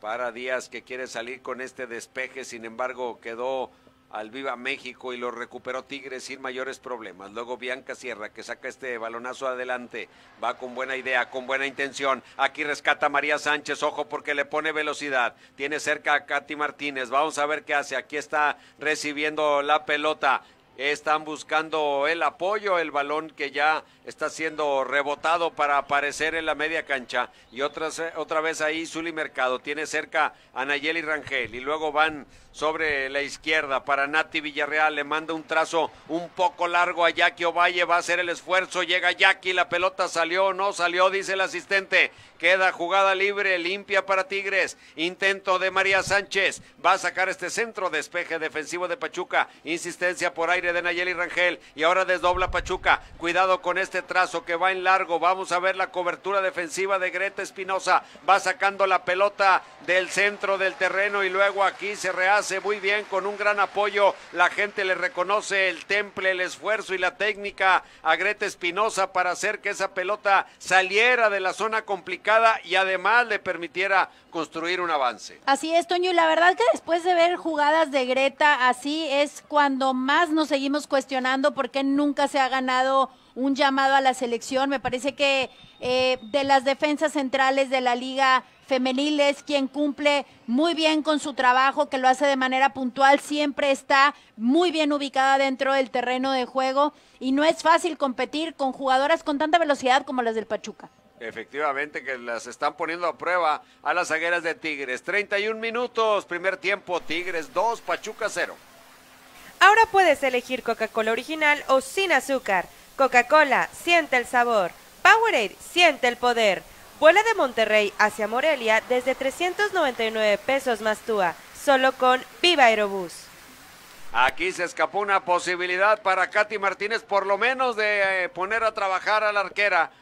para Díaz que quiere salir con este despeje, sin embargo quedó al Viva México y lo recuperó Tigres sin mayores problemas. Luego Bianca Sierra que saca este balonazo adelante, va con buena idea, con buena intención. Aquí rescata María Sánchez, ojo porque le pone velocidad. Tiene cerca a Katy Martínez, vamos a ver qué hace. Aquí está recibiendo la pelota. Están buscando el apoyo, el balón que ya está siendo rebotado para aparecer en la media cancha. Y otra, eh, otra vez ahí Zuli Mercado tiene cerca a Nayeli Rangel. Y luego van sobre la izquierda para Nati Villarreal. Le manda un trazo un poco largo a Jackie Ovalle. Va a hacer el esfuerzo. Llega Jackie. La pelota salió no salió, dice el asistente. Queda jugada libre, limpia para Tigres. Intento de María Sánchez. Va a sacar este centro. Despeje defensivo de Pachuca. Insistencia por aire de Nayeli Rangel. Y ahora desdobla Pachuca. Cuidado con este trazo que va en largo. Vamos a ver la cobertura defensiva de Greta Espinosa. Va sacando la pelota del centro del terreno y luego aquí se rehace muy bien con un gran apoyo. La gente le reconoce el temple, el esfuerzo y la técnica a Greta Espinosa para hacer que esa pelota saliera de la zona complicada y además le permitiera construir un avance. Así es, Toño, y la verdad que después de ver jugadas de Greta así es cuando más nos seguimos cuestionando por qué nunca se ha ganado un llamado a la selección. Me parece que eh, de las defensas centrales de la liga femenil es quien cumple muy bien con su trabajo, que lo hace de manera puntual, siempre está muy bien ubicada dentro del terreno de juego y no es fácil competir con jugadoras con tanta velocidad como las del Pachuca. Efectivamente, que las están poniendo a prueba a las zagueras de Tigres. 31 minutos, primer tiempo, Tigres 2, Pachuca 0. Ahora puedes elegir Coca-Cola original o sin azúcar. Coca-Cola, siente el sabor. Powerade, siente el poder. Vuela de Monterrey hacia Morelia desde 399 pesos más solo con Viva Aerobús. Aquí se escapó una posibilidad para Katy Martínez, por lo menos de eh, poner a trabajar a la arquera.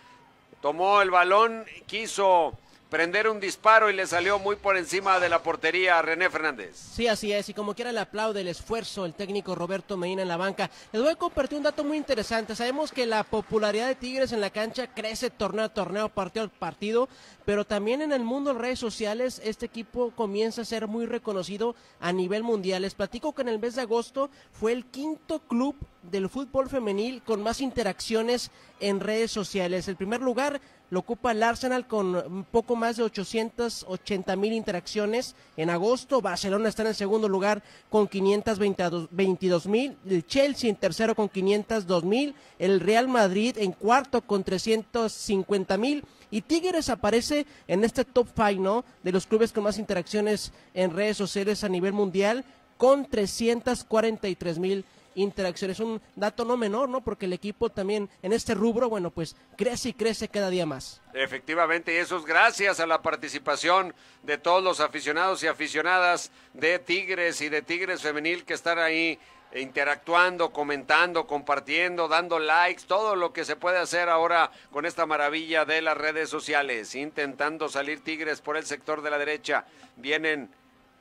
Tomó el balón, quiso prender un disparo y le salió muy por encima de la portería a René Fernández. Sí, así es, y como quiera el aplaude el esfuerzo el técnico Roberto Medina en la banca. Les voy a compartir un dato muy interesante. Sabemos que la popularidad de Tigres en la cancha crece torneo a torneo, partido a partido, pero también en el mundo de redes sociales este equipo comienza a ser muy reconocido a nivel mundial. Les platico que en el mes de agosto fue el quinto club del fútbol femenil con más interacciones en redes sociales. El primer lugar lo ocupa el Arsenal con un poco más de 880 mil interacciones en agosto. Barcelona está en segundo lugar con 522 mil. El Chelsea en tercero con 502 mil. El Real Madrid en cuarto con 350 mil. Y Tigres aparece en este top 5, ¿no? De los clubes con más interacciones en redes sociales a nivel mundial con 343 mil es Un dato no menor, ¿no? Porque el equipo también en este rubro, bueno, pues crece y crece cada día más. Efectivamente, y eso es gracias a la participación de todos los aficionados y aficionadas de Tigres y de Tigres Femenil que están ahí interactuando, comentando, compartiendo, dando likes, todo lo que se puede hacer ahora con esta maravilla de las redes sociales, intentando salir Tigres por el sector de la derecha. Vienen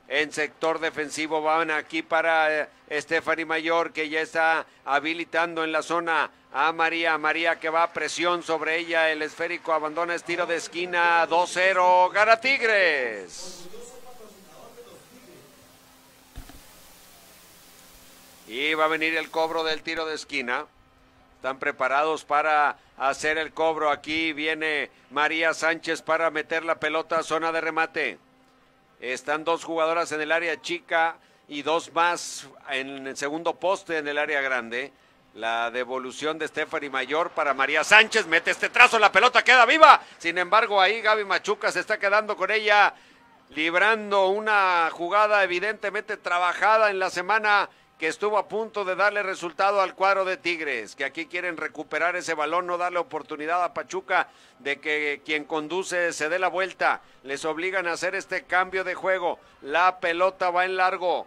en sector defensivo van aquí para Estefany eh, Mayor, que ya está habilitando en la zona a María. María que va a presión sobre ella. El esférico abandona es tiro de esquina 2-0. Gana Tigres. Y va a venir el cobro del tiro de esquina. Están preparados para hacer el cobro. Aquí viene María Sánchez para meter la pelota a zona de remate. Están dos jugadoras en el área chica y dos más en el segundo poste en el área grande. La devolución de Stephanie Mayor para María Sánchez. Mete este trazo, la pelota queda viva. Sin embargo, ahí Gaby Machuca se está quedando con ella, librando una jugada evidentemente trabajada en la semana que estuvo a punto de darle resultado al cuadro de Tigres, que aquí quieren recuperar ese balón, no darle oportunidad a Pachuca de que quien conduce se dé la vuelta. Les obligan a hacer este cambio de juego. La pelota va en largo.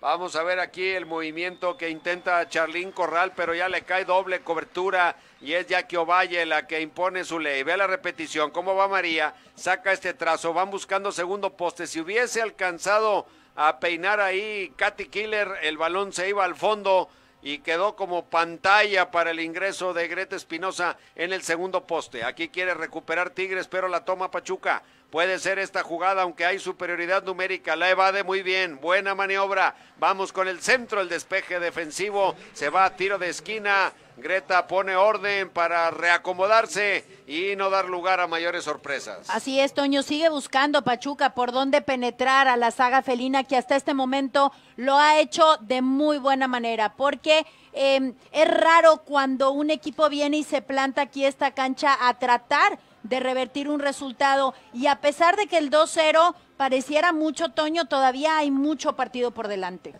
Vamos a ver aquí el movimiento que intenta Charlín Corral, pero ya le cae doble cobertura y es Jackie Ovalle la que impone su ley. Ve la repetición, cómo va María, saca este trazo, van buscando segundo poste. Si hubiese alcanzado a peinar ahí Katy Killer, el balón se iba al fondo y quedó como pantalla para el ingreso de Greta Espinosa en el segundo poste. Aquí quiere recuperar Tigres, pero la toma Pachuca. Puede ser esta jugada, aunque hay superioridad numérica. La evade muy bien. Buena maniobra. Vamos con el centro, el despeje defensivo. Se va a tiro de esquina. Greta pone orden para reacomodarse y no dar lugar a mayores sorpresas. Así es, Toño, sigue buscando Pachuca por dónde penetrar a la saga felina que hasta este momento lo ha hecho de muy buena manera, porque em, es raro cuando un equipo viene y se planta aquí esta cancha a tratar de revertir un resultado y a pesar de que el 2-0 pareciera mucho, Toño, todavía hay mucho partido por delante.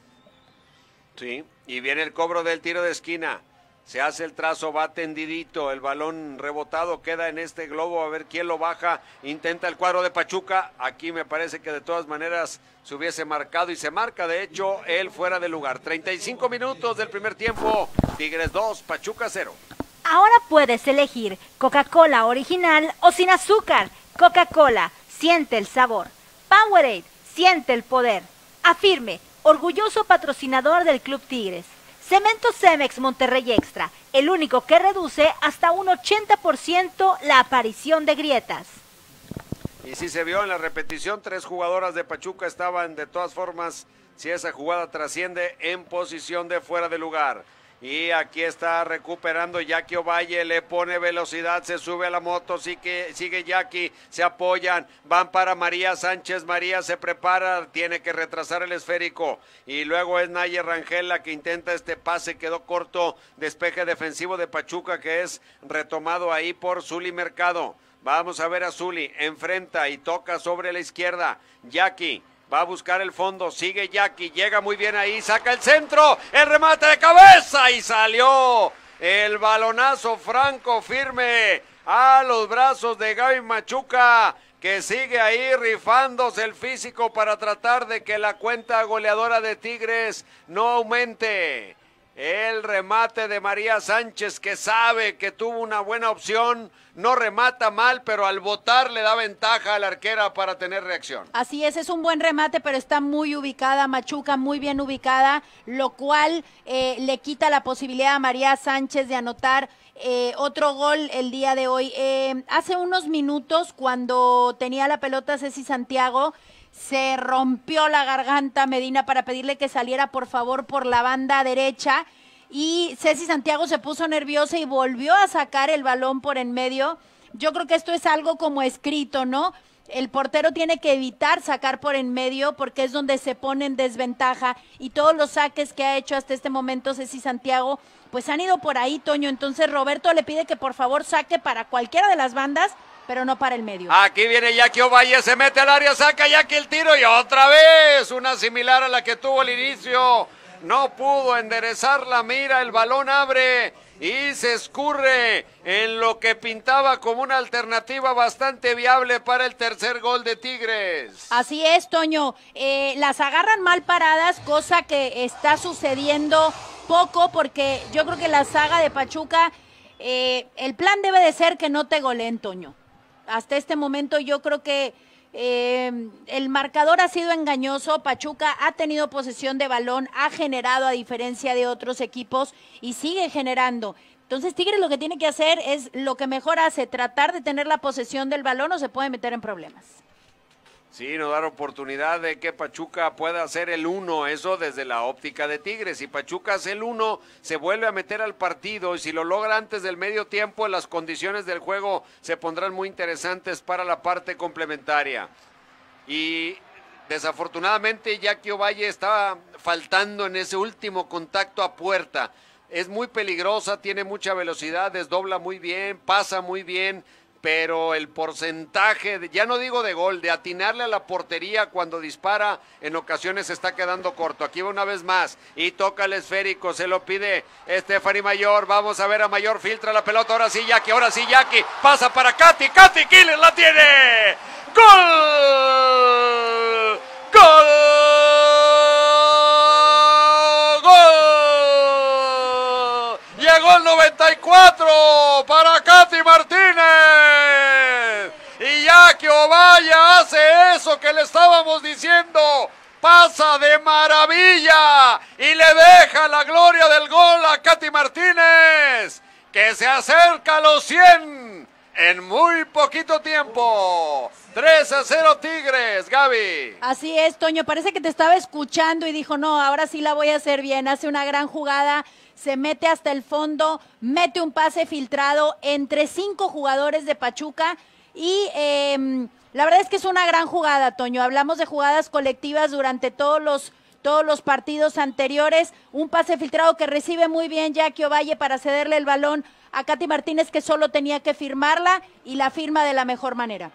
Sí, y viene el cobro del tiro de esquina se hace el trazo, va tendidito, el balón rebotado queda en este globo, a ver quién lo baja, intenta el cuadro de Pachuca, aquí me parece que de todas maneras se hubiese marcado y se marca, de hecho, él fuera de lugar. 35 minutos del primer tiempo, Tigres 2, Pachuca 0. Ahora puedes elegir Coca-Cola original o sin azúcar. Coca-Cola, siente el sabor. Powerade, siente el poder. Afirme, orgulloso patrocinador del Club Tigres. Cemento Cemex Monterrey Extra, el único que reduce hasta un 80% la aparición de grietas. Y si se vio en la repetición, tres jugadoras de Pachuca estaban de todas formas, si esa jugada trasciende, en posición de fuera de lugar. Y aquí está recuperando Jackie Ovalle, le pone velocidad, se sube a la moto, sigue, sigue Jackie, se apoyan, van para María Sánchez, María se prepara, tiene que retrasar el esférico. Y luego es Nayer Rangel la que intenta este pase, quedó corto, despeje defensivo de Pachuca que es retomado ahí por Zuli Mercado. Vamos a ver a Zuli, enfrenta y toca sobre la izquierda. Jackie Va a buscar el fondo, sigue Jackie, llega muy bien ahí, saca el centro, el remate de cabeza y salió el balonazo franco firme a los brazos de Gaby Machuca, que sigue ahí rifándose el físico para tratar de que la cuenta goleadora de Tigres no aumente. El remate de María Sánchez que sabe que tuvo una buena opción, no remata mal, pero al botar le da ventaja a la arquera para tener reacción. Así es, es un buen remate, pero está muy ubicada Machuca, muy bien ubicada, lo cual eh, le quita la posibilidad a María Sánchez de anotar eh, otro gol el día de hoy. Eh, hace unos minutos, cuando tenía la pelota Ceci Santiago, se rompió la garganta Medina para pedirle que saliera por favor por la banda derecha y Ceci Santiago se puso nerviosa y volvió a sacar el balón por en medio. Yo creo que esto es algo como escrito, ¿no? El portero tiene que evitar sacar por en medio porque es donde se pone en desventaja y todos los saques que ha hecho hasta este momento Ceci Santiago pues han ido por ahí, Toño. Entonces Roberto le pide que por favor saque para cualquiera de las bandas pero no para el medio. Aquí viene Jackie Ovalle, se mete al área, saca Jackie el tiro y otra vez una similar a la que tuvo al inicio. No pudo enderezar la mira, el balón abre y se escurre en lo que pintaba como una alternativa bastante viable para el tercer gol de Tigres. Así es, Toño. Eh, las agarran mal paradas, cosa que está sucediendo poco porque yo creo que la saga de Pachuca, eh, el plan debe de ser que no te goleen, Toño hasta este momento yo creo que eh, el marcador ha sido engañoso, Pachuca ha tenido posesión de balón, ha generado a diferencia de otros equipos y sigue generando. Entonces Tigres lo que tiene que hacer es lo que mejor hace, tratar de tener la posesión del balón o se puede meter en problemas. Sí, no dar oportunidad de que Pachuca pueda hacer el uno, eso desde la óptica de Tigres. Si Pachuca hace el uno, se vuelve a meter al partido y si lo logra antes del medio tiempo, las condiciones del juego se pondrán muy interesantes para la parte complementaria. Y desafortunadamente Jackie Ovalle estaba faltando en ese último contacto a puerta. Es muy peligrosa, tiene mucha velocidad, desdobla muy bien, pasa muy bien, pero el porcentaje, ya no digo de gol, de atinarle a la portería cuando dispara, en ocasiones está quedando corto. Aquí va una vez más y toca el esférico, se lo pide Estefani Mayor. Vamos a ver a Mayor, filtra la pelota, ahora sí Jackie, ahora sí Jackie, pasa para Katy, Katy Killer la tiene. ¡Gol! ¡Gol! ¡Gol! Llegó el 94 para Katy Martínez que Ovalla hace eso que le estábamos diciendo. Pasa de maravilla y le deja la gloria del gol a Katy Martínez, que se acerca a los 100 en muy poquito tiempo. 3 a 0 Tigres, Gaby. Así es, Toño. Parece que te estaba escuchando y dijo, no, ahora sí la voy a hacer bien. Hace una gran jugada, se mete hasta el fondo, mete un pase filtrado entre cinco jugadores de Pachuca y em, la verdad es que es una gran jugada, Toño. Hablamos de jugadas colectivas durante todos los todos los partidos anteriores, un pase filtrado que recibe muy bien Jackie Ovalle para cederle el balón a Katy Martínez que solo tenía que firmarla y la firma de la mejor manera.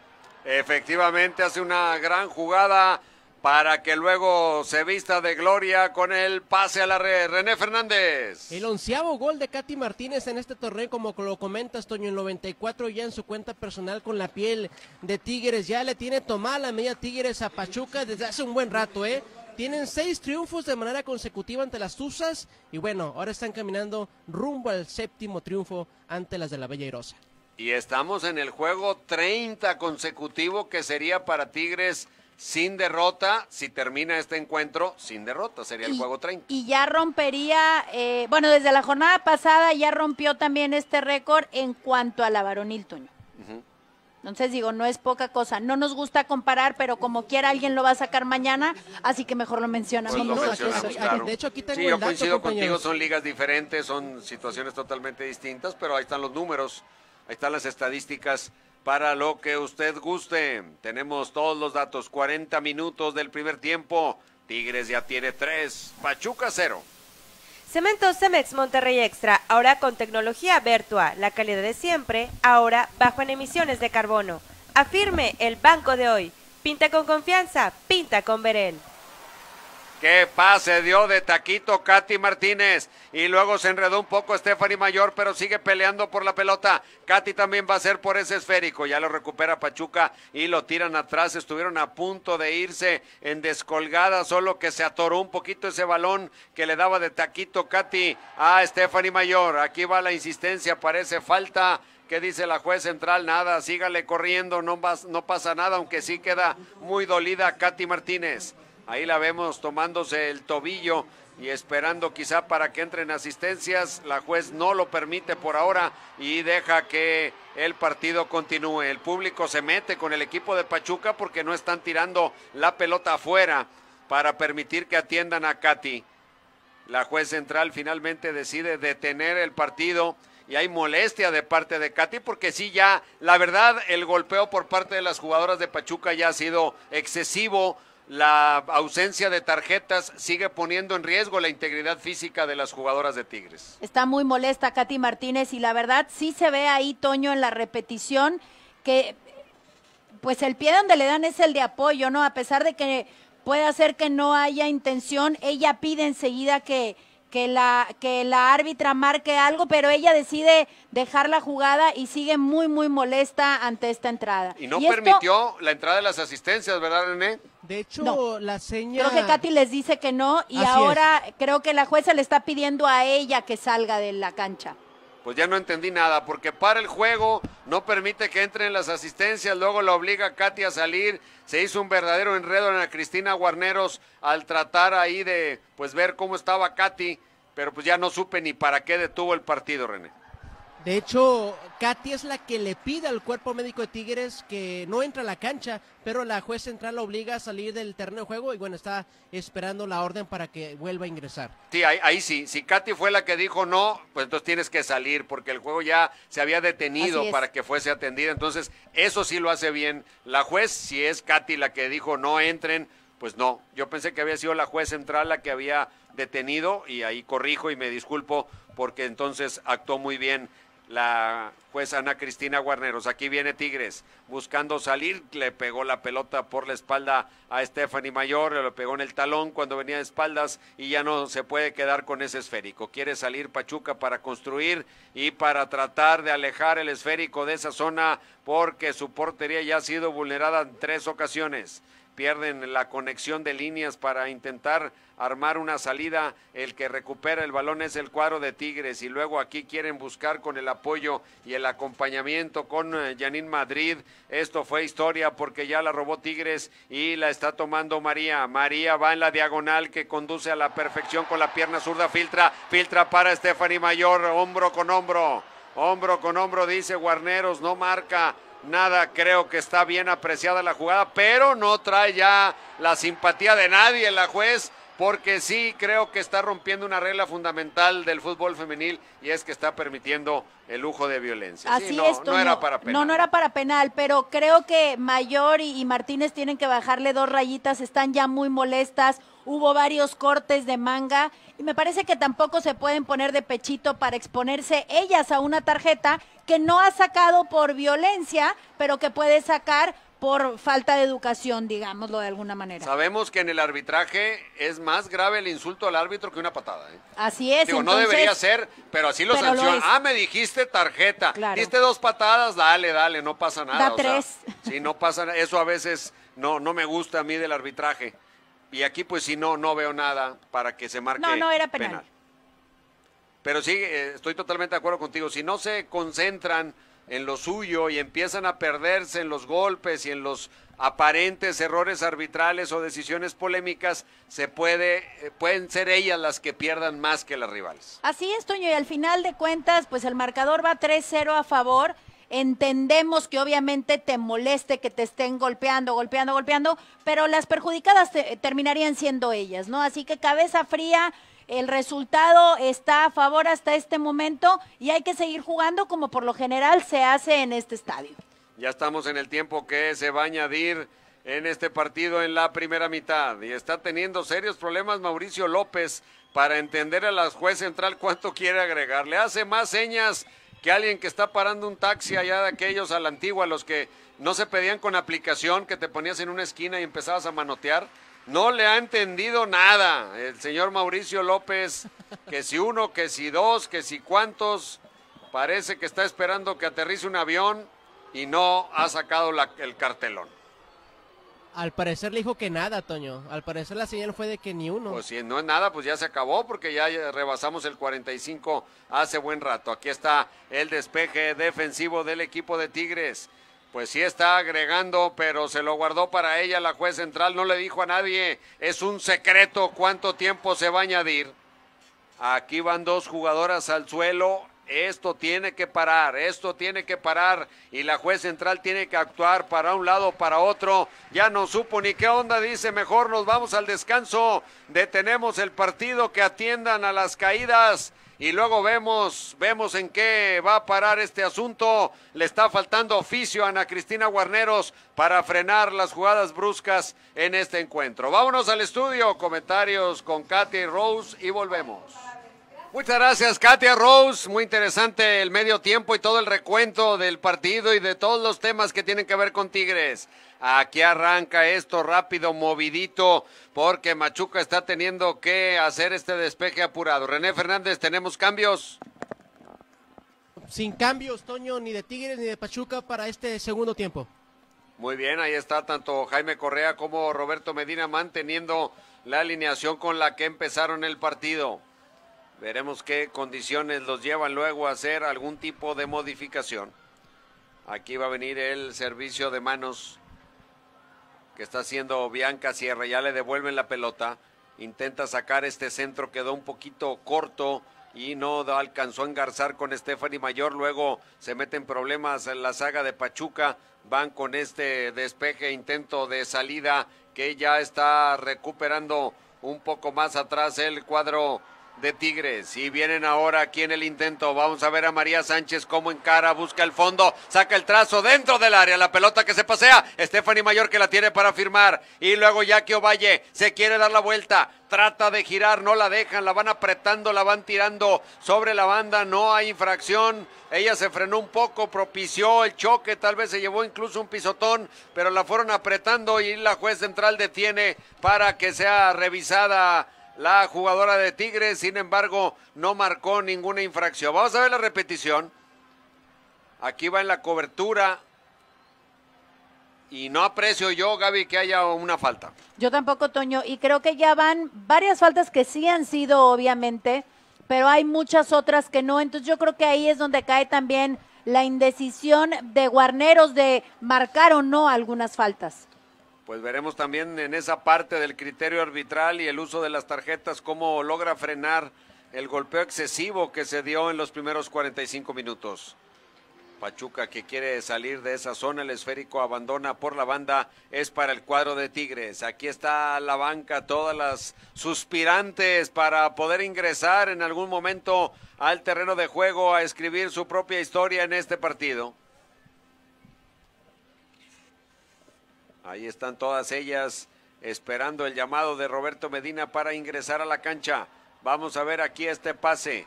Efectivamente, hace una gran jugada para que luego se vista de gloria con el pase a la red. René Fernández. El onceavo gol de Katy Martínez en este torneo, como lo comentas, Toño, el 94 ya en su cuenta personal con la piel de Tigres. Ya le tiene tomada la media Tigres a Pachuca desde hace un buen rato, ¿eh? Tienen seis triunfos de manera consecutiva ante las Tuzas y bueno, ahora están caminando rumbo al séptimo triunfo ante las de la Bella Irosa. Y estamos en el juego 30 consecutivo que sería para Tigres sin derrota, si termina este encuentro, sin derrota, sería el juego 30. Y ya rompería, eh, bueno, desde la jornada pasada ya rompió también este récord en cuanto a la varonil Toño. Entonces digo, no es poca cosa. No nos gusta comparar, pero como quiera alguien lo va a sacar mañana, así que mejor lo mencionamos. Pues De hecho, aquí tengo sí, yo coincido contigo, son ligas diferentes, son situaciones totalmente distintas, pero ahí están los números, ahí están las estadísticas para lo que usted guste. Tenemos todos los datos, 40 minutos del primer tiempo. Tigres ya tiene 3, Pachuca 0. Cemento Cemex Monterrey Extra, ahora con tecnología Vertua, la calidad de siempre, ahora bajo en emisiones de carbono. Afirme el banco de hoy. Pinta con confianza, pinta con Verén. Qué pase dio de taquito Katy Martínez. Y luego se enredó un poco Stephanie Mayor, pero sigue peleando por la pelota. Katy también va a ser por ese esférico. Ya lo recupera Pachuca y lo tiran atrás. Estuvieron a punto de irse en descolgada, solo que se atoró un poquito ese balón que le daba de taquito Katy a Stephanie Mayor. Aquí va la insistencia, parece falta. ¿Qué dice la juez central? Nada, sígale corriendo, no, vas, no pasa nada, aunque sí queda muy dolida Katy Martínez. Ahí la vemos tomándose el tobillo y esperando quizá para que entren asistencias. La juez no lo permite por ahora y deja que el partido continúe. El público se mete con el equipo de Pachuca porque no están tirando la pelota afuera para permitir que atiendan a Katy. La juez central finalmente decide detener el partido y hay molestia de parte de Katy porque sí ya, la verdad, el golpeo por parte de las jugadoras de Pachuca ya ha sido excesivo la ausencia de tarjetas sigue poniendo en riesgo la integridad física de las jugadoras de Tigres. Está muy molesta Katy Martínez y la verdad sí se ve ahí, Toño, en la repetición que pues el pie donde le dan es el de apoyo, ¿no? A pesar de que puede hacer que no haya intención, ella pide enseguida que que la, que la árbitra marque algo, pero ella decide dejar la jugada y sigue muy, muy molesta ante esta entrada. Y no permitió la entrada de las asistencias, ¿verdad, René? De hecho, la señora. Creo que Katy les dice que no y ahora creo que la jueza le está pidiendo a ella que salga de la cancha pues ya no entendí nada, porque para el juego, no permite que entren las asistencias, luego la obliga a Katy a salir, se hizo un verdadero enredo en la Cristina Guarneros al tratar ahí de pues ver cómo estaba Katy, pero pues ya no supe ni para qué detuvo el partido, René. De hecho, Katy es la que le pide al cuerpo médico de Tigres que no entre a la cancha, pero la juez central la obliga a salir del terreno de juego y bueno, está esperando la orden para que vuelva a ingresar. Sí, ahí, ahí sí, si Katy fue la que dijo no, pues entonces tienes que salir porque el juego ya se había detenido para que fuese atendida, entonces eso sí lo hace bien la juez, si es Katy la que dijo no entren, pues no, yo pensé que había sido la juez central la que había detenido y ahí corrijo y me disculpo porque entonces actuó muy bien la jueza Ana Cristina Guarneros. Aquí viene Tigres buscando salir, le pegó la pelota por la espalda a Stephanie Mayor, le pegó en el talón cuando venía de espaldas y ya no se puede quedar con ese esférico. Quiere salir Pachuca para construir y para tratar de alejar el esférico de esa zona porque su portería ya ha sido vulnerada en tres ocasiones pierden la conexión de líneas para intentar armar una salida. El que recupera el balón es el cuadro de Tigres y luego aquí quieren buscar con el apoyo y el acompañamiento con eh, Yanin Madrid. Esto fue historia porque ya la robó Tigres y la está tomando María. María va en la diagonal que conduce a la perfección con la pierna zurda, filtra, filtra para Stephanie Mayor, hombro con hombro. Hombro con hombro, dice Guarneros, no marca nada, creo que está bien apreciada la jugada, pero no trae ya la simpatía de nadie la juez, porque sí creo que está rompiendo una regla fundamental del fútbol femenil y es que está permitiendo el lujo de violencia. no, era para penal. No, no era para penal, pero creo que Mayor y Martínez tienen que bajarle dos rayitas, están ya muy molestas, hubo varios cortes de manga me parece que tampoco se pueden poner de pechito para exponerse ellas a una tarjeta que no ha sacado por violencia, pero que puede sacar por falta de educación, digámoslo de alguna manera. Sabemos que en el arbitraje es más grave el insulto al árbitro que una patada. ¿eh? Así es. Digo, no debería ser, pero así lo sancionan. ah, me dijiste tarjeta. Diste dos patadas, dale, dale, no pasa nada. Da tres. sí, no pasa nada. Eso a veces no, no me gusta a mí del arbitraje y aquí pues si no, no veo nada para que se marque. No, no era penal. Pero sí, eh, estoy totalmente de acuerdo contigo. Si no se concentran en lo suyo y empiezan a perderse en los golpes y en los aparentes errores arbitrales o decisiones polémicas, se puede, eh, pueden ser ellas las que pierdan más que las rivales. Así es, Toño, y al final de cuentas, pues el marcador va 3-0 a favor Entendemos que obviamente te moleste que te estén golpeando, golpeando, golpeando, pero las perjudicadas eh, terminarían siendo ellas, ¿no? Así que cabeza fría, el resultado está a favor hasta este momento y hay que seguir jugando como por lo general se hace en este estadio. Ya estamos en el tiempo que se va a añadir en este partido en la primera mitad y está teniendo serios problemas Mauricio López para entender a la juez central cuánto quiere agregar. Le hace más señas que alguien que está parando un taxi allá de aquellos a la antigua, los que no se pedían con aplicación, que te ponías en una esquina y empezabas a manotear, no le ha entendido nada el señor Mauricio López, que si uno, que si dos, que si cuántos, parece que está esperando que aterrice un avión y no ha sacado el cartelón. Al parecer le dijo que nada, Toño. Al parecer la señal fue de que ni uno. Pues si no es nada, pues ya se acabó porque ya rebasamos el 45 hace buen rato. Aquí está el despeje defensivo del equipo de Tigres. Pues sí está agregando, pero se lo guardó para ella la juez central. No le dijo a nadie. Es un secreto cuánto tiempo se va a añadir. Aquí van dos jugadoras al suelo esto tiene que parar, esto tiene que parar y la juez central tiene que actuar para un lado, para otro. Ya no supo ni qué onda, dice, mejor nos vamos al descanso, detenemos el partido, que atiendan a las caídas y luego vemos, vemos en qué va a parar este asunto. Le está faltando oficio a Ana Cristina Guarneros para frenar las jugadas bruscas en este encuentro. Vámonos al estudio, comentarios con Katy Rose y volvemos. Muchas gracias, Katia Rose. Muy interesante el medio tiempo y todo el recuento del partido y de todos los temas que tienen que ver con Tigres. Aquí arranca esto rápido, movidito, porque Machuca está teniendo que hacer este despeje apurado. René Fernández, ¿tenemos cambios? Sin cambios, Toño, ni de Tigres ni de Pachuca para este segundo tiempo. Muy bien, ahí está tanto Jaime Correa como Roberto Medina manteniendo la alineación con la que empezaron el partido. Veremos qué condiciones los llevan luego a hacer algún tipo de modificación. Aquí va a venir el servicio de manos que está haciendo Bianca Sierra. Ya le devuelven la pelota. Intenta sacar este centro, quedó un poquito corto y no alcanzó a engarzar con Stephanie Mayor. Luego se meten problemas en la saga de Pachuca. Van con este despeje, intento de salida que ya está recuperando un poco más atrás el cuadro de Tigres y vienen ahora aquí en el intento. Vamos a ver a María Sánchez cómo encara, busca el fondo, saca el trazo dentro del área, la pelota que se pasea. Stephanie Mayor que la tiene para firmar y luego Jackie Valle se quiere dar la vuelta, trata de girar, no la dejan, la van apretando, la van tirando sobre la banda, no hay infracción. Ella se frenó un poco, propició el choque, tal vez se llevó incluso un pisotón, pero la fueron apretando y la juez central detiene para que sea revisada la jugadora de Tigres, sin embargo, no marcó ninguna infracción. Vamos a ver la repetición. Aquí va en la cobertura. Y no aprecio yo, Gaby, que haya una falta. Yo tampoco, Toño. Y creo que ya van varias faltas que sí han sido, obviamente, pero hay muchas otras que no. Entonces yo creo que ahí es donde cae también la indecisión de Guarneros de marcar o no algunas faltas pues veremos también en esa parte del criterio arbitral y el uso de las tarjetas cómo logra frenar el golpeo excesivo que se dio en los primeros 45 minutos. Pachuca que quiere salir de esa zona, el esférico abandona por la banda, es para el cuadro de Tigres. Aquí está la banca, todas las suspirantes para poder ingresar en algún momento al terreno de juego a escribir su propia historia en este partido. Ahí están todas ellas esperando el llamado de Roberto Medina para ingresar a la cancha. Vamos a ver aquí este pase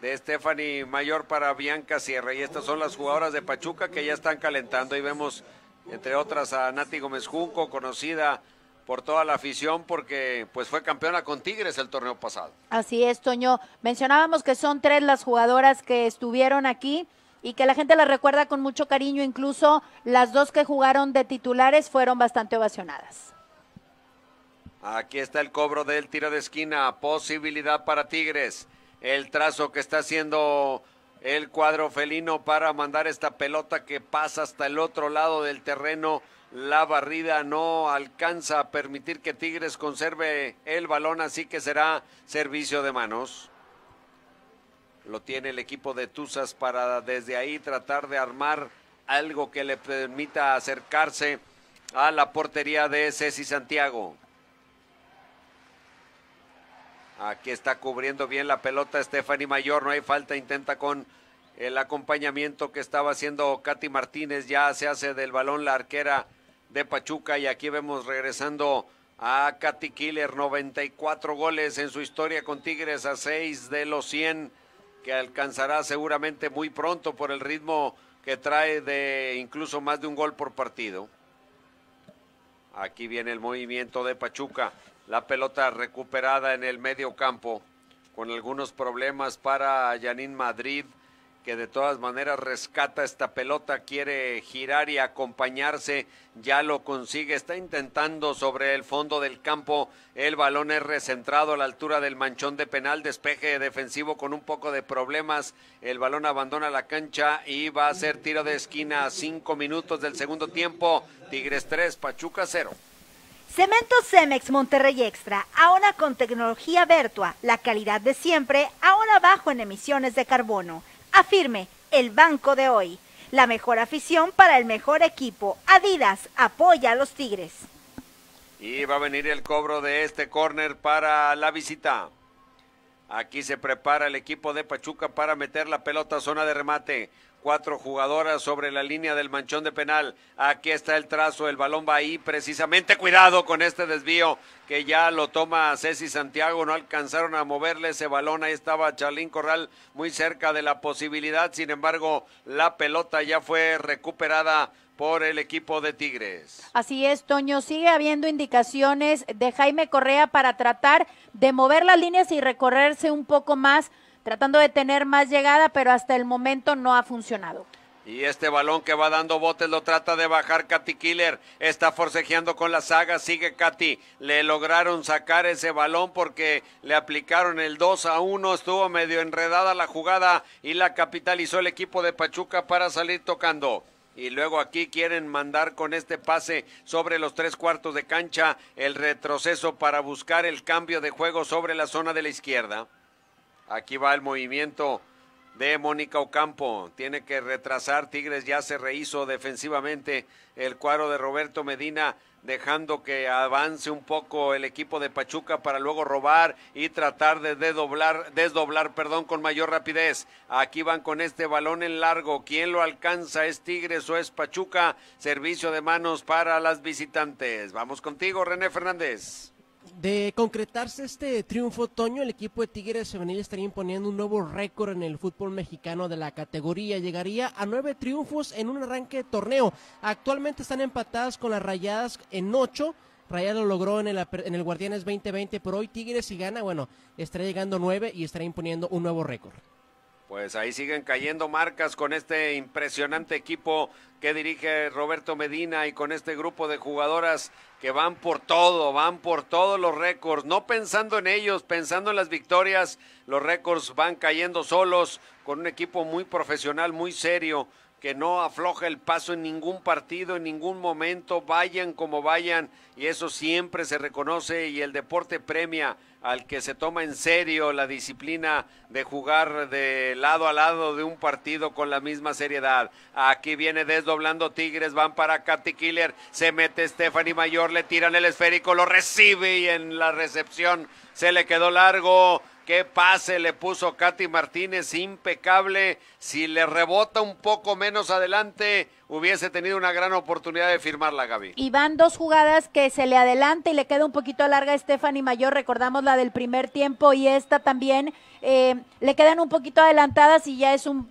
de Stephanie Mayor para Bianca Sierra. Y estas son las jugadoras de Pachuca que ya están calentando. Y vemos, entre otras, a Nati Gómez Junco, conocida por toda la afición porque pues fue campeona con Tigres el torneo pasado. Así es, Toño. Mencionábamos que son tres las jugadoras que estuvieron aquí y que la gente la recuerda con mucho cariño. Incluso las dos que jugaron de titulares fueron bastante ovacionadas. Aquí está el cobro del tiro de esquina. Posibilidad para Tigres. El trazo que está haciendo el cuadro felino para mandar esta pelota que pasa hasta el otro lado del terreno. La barrida no alcanza a permitir que Tigres conserve el balón, así que será servicio de manos lo tiene el equipo de Tuzas para desde ahí tratar de armar algo que le permita acercarse a la portería de Ceci Santiago. Aquí está cubriendo bien la pelota Stephanie Mayor, no hay falta, intenta con el acompañamiento que estaba haciendo Katy Martínez, ya se hace del balón la arquera de Pachuca y aquí vemos regresando a Katy Killer, 94 goles en su historia con Tigres a 6 de los 100 que alcanzará seguramente muy pronto por el ritmo que trae de incluso más de un gol por partido. Aquí viene el movimiento de Pachuca. La pelota recuperada en el medio campo, con algunos problemas para Yanin Madrid que de todas maneras rescata esta pelota, quiere girar y acompañarse, ya lo consigue, está intentando sobre el fondo del campo, el balón es recentrado a la altura del manchón de penal, despeje defensivo con un poco de problemas, el balón abandona la cancha y va a ser tiro de esquina a cinco minutos del segundo tiempo, Tigres 3, Pachuca 0. Cemento Cemex Monterrey Extra, ahora con tecnología Vertua, la calidad de siempre, ahora bajo en emisiones de carbono Afirme, el banco de hoy. La mejor afición para el mejor equipo. Adidas apoya a los Tigres. Y va a venir el cobro de este córner para la visita. Aquí se prepara el equipo de Pachuca para meter la pelota a zona de remate cuatro jugadoras sobre la línea del manchón de penal. Aquí está el trazo, el balón va ahí precisamente. Cuidado con este desvío que ya lo toma Ceci Santiago. No alcanzaron a moverle ese balón. Ahí estaba Charlín Corral muy cerca de la posibilidad. Sin embargo, la pelota ya fue recuperada por el equipo de Tigres. Así es, Toño. Sigue habiendo indicaciones de Jaime Correa para tratar de mover las líneas y recorrerse un poco más tratando de tener más llegada, pero hasta el momento no ha funcionado. Y este balón que va dando botes lo trata de bajar Katy Killer. Está forcejeando con la saga. Sigue Katy. Le lograron sacar ese balón porque le aplicaron el 2 a 1. Estuvo medio enredada la jugada y la capitalizó el equipo de Pachuca para salir tocando. Y luego aquí quieren mandar con este pase sobre los tres cuartos de cancha el retroceso para buscar el cambio de juego sobre la zona de la izquierda. Aquí va el movimiento de Mónica Ocampo. Tiene que retrasar. Tigres ya se rehizo defensivamente el cuadro de Roberto Medina dejando que avance un poco el equipo de Pachuca para luego robar y tratar de desdoblar, perdón, con mayor rapidez. Aquí van con este balón en largo. ¿Quién lo alcanza? ¿Es Tigres o es Pachuca? Servicio de manos para las visitantes. Vamos contigo, René Fernández. De concretarse este triunfo otoño, el equipo de Tigres Femenil estaría imponiendo un nuevo récord en el fútbol mexicano de la categoría. Llegaría a nueve triunfos en un arranque de torneo. Actualmente están empatadas con las rayadas en ocho. Rayadas lo logró en el, en el Guardianes 2020, pero hoy Tigres si gana, bueno, estará llegando nueve y estará imponiendo un nuevo récord. Pues ahí siguen cayendo marcas con este impresionante equipo que dirige Roberto Medina y con este grupo de jugadoras que van por todo, van por todos los récords, no pensando en ellos, pensando en las victorias, los récords van cayendo solos con un equipo muy profesional, muy serio, que no afloja el paso en ningún partido, en ningún momento, vayan como vayan, y eso siempre se reconoce y el deporte premia al que se toma en serio la disciplina de jugar de lado a lado de un partido con la misma seriedad. Aquí viene desdoblando Tigres, van para Katy Killer, se mete Stephanie Mayor, le tiran el esférico, lo recibe y en la recepción se le quedó largo Qué pase le puso Katy Martínez, impecable. Si le rebota un poco menos adelante, hubiese tenido una gran oportunidad de firmarla, Gaby. Y van dos jugadas que se le adelanta y le queda un poquito larga a Stephanie Mayor. Recordamos la del primer tiempo y esta también. Eh, le quedan un poquito adelantadas y ya es un.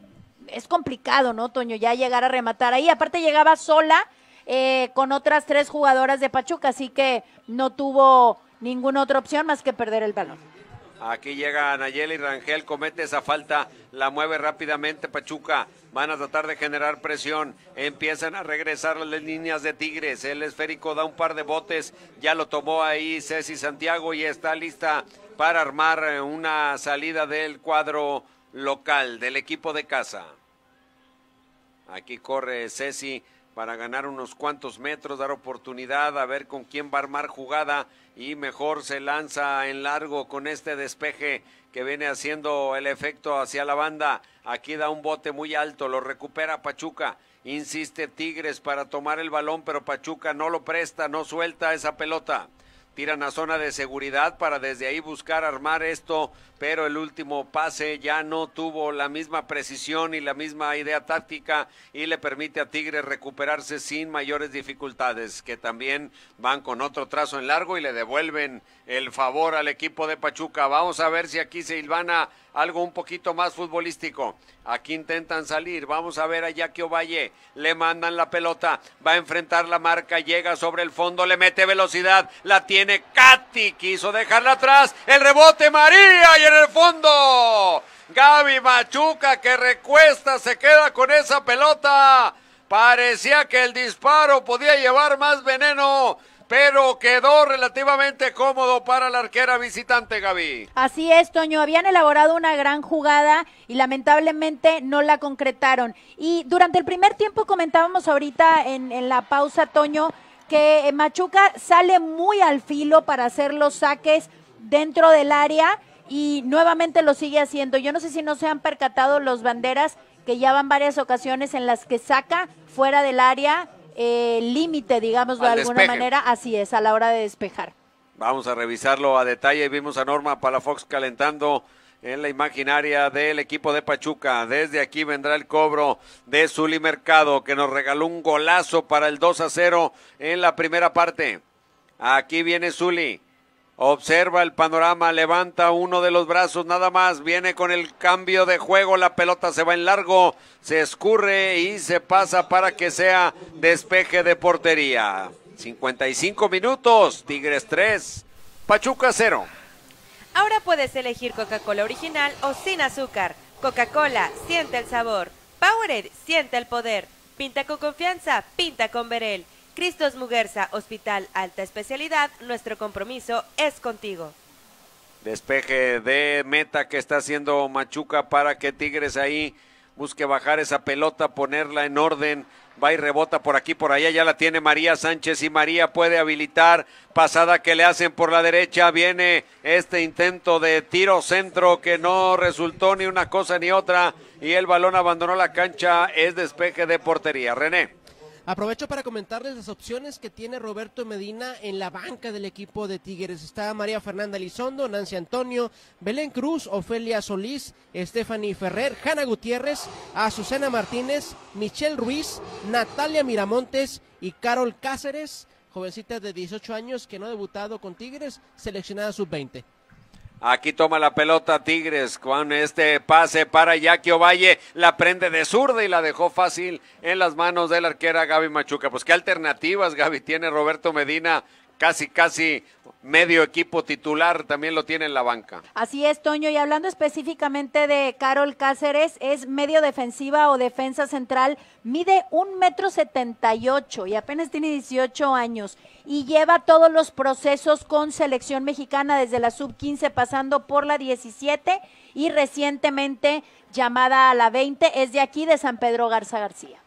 Es complicado, ¿no, Toño? Ya llegar a rematar ahí. Aparte, llegaba sola eh, con otras tres jugadoras de Pachuca, así que no tuvo ninguna otra opción más que perder el balón. Aquí llega Nayeli Rangel, comete esa falta, la mueve rápidamente Pachuca. Van a tratar de generar presión. Empiezan a regresar las líneas de Tigres. El esférico da un par de botes. Ya lo tomó ahí Ceci Santiago y está lista para armar eh, una salida del cuadro local, del equipo de casa. Aquí corre Ceci para ganar unos cuantos metros, dar oportunidad, a ver con quién va a armar jugada y mejor se lanza en largo con este despeje que viene haciendo el efecto hacia la banda. Aquí da un bote muy alto, lo recupera Pachuca. Insiste Tigres para tomar el balón, pero Pachuca no lo presta, no suelta esa pelota tiran a zona de seguridad para desde ahí buscar armar esto, pero el último pase ya no tuvo la misma precisión y la misma idea táctica y le permite a Tigre recuperarse sin mayores dificultades, que también van con otro trazo en largo y le devuelven el favor al equipo de Pachuca. Vamos a ver si aquí se ilvana algo un poquito más futbolístico. Aquí intentan salir. Vamos a ver a Jackie Ovalle. Le mandan la pelota. Va a enfrentar la marca. Llega sobre el fondo. Le mete velocidad. La tiene Katy. Quiso dejarla atrás. El rebote María. Y en el fondo. Gaby Machuca que recuesta. Se queda con esa pelota. Parecía que el disparo podía llevar más veneno pero quedó relativamente cómodo para la arquera visitante, Gaby. Así es, Toño. Habían elaborado una gran jugada y lamentablemente no la concretaron. Y durante el primer tiempo comentábamos ahorita en, en la pausa, Toño, que eh, Machuca sale muy al filo para hacer los saques dentro del área y nuevamente lo sigue haciendo. Yo no sé si no se han percatado los banderas que ya van varias ocasiones en las que saca fuera del área eh, límite, digamos de alguna manera, así es, a la hora de despejar. Vamos a revisarlo a detalle. Vimos a Norma Palafox calentando en la imaginaria del equipo de Pachuca. Desde aquí vendrá el cobro de Zuli Mercado, que nos regaló un golazo para el 2 a 0 en la primera parte. Aquí viene Zuli. Observa el panorama, levanta uno de los brazos nada más, viene con el cambio de juego, la pelota se va en largo, se escurre y se pasa para que sea despeje de portería. 55 minutos, Tigres 3, Pachuca 0. Ahora puedes elegir Coca-Cola original o sin azúcar. Coca-Cola, siente el sabor. Powerade, siente el poder. Pinta con confianza, pinta con Verel. Cristos Muguerza, Hospital Alta Especialidad, nuestro compromiso es contigo. Despeje de meta que está haciendo Machuca para que Tigres ahí busque bajar esa pelota, ponerla en orden. Va y rebota por aquí, por allá, ya la tiene María Sánchez y María puede habilitar. Pasada que le hacen por la derecha, viene este intento de tiro centro que no resultó ni una cosa ni otra y el balón abandonó la cancha. Es despeje de portería. René. Aprovecho para comentarles las opciones que tiene Roberto Medina en la banca del equipo de Tigres. Está María Fernanda Lizondo, Nancy Antonio, Belén Cruz, Ofelia Solís, Stephanie Ferrer, Jana Gutiérrez, Azucena Martínez, Michelle Ruiz, Natalia Miramontes y Carol Cáceres, jovencita de 18 años que no ha debutado con Tigres, seleccionada sub-20. Aquí toma la pelota Tigres con este pase para Yaquio Valle. La prende de zurda y la dejó fácil en las manos del la arquera Gaby Machuca. Pues qué alternativas, Gaby, tiene Roberto Medina casi, casi medio equipo titular también lo tiene en la banca. Así es, Toño, y hablando específicamente de Carol Cáceres, es medio defensiva o defensa central, mide un metro setenta y ocho y apenas tiene 18 años y lleva todos los procesos con selección mexicana desde la sub 15 pasando por la 17 y recientemente llamada a la 20, es de aquí de San Pedro Garza García.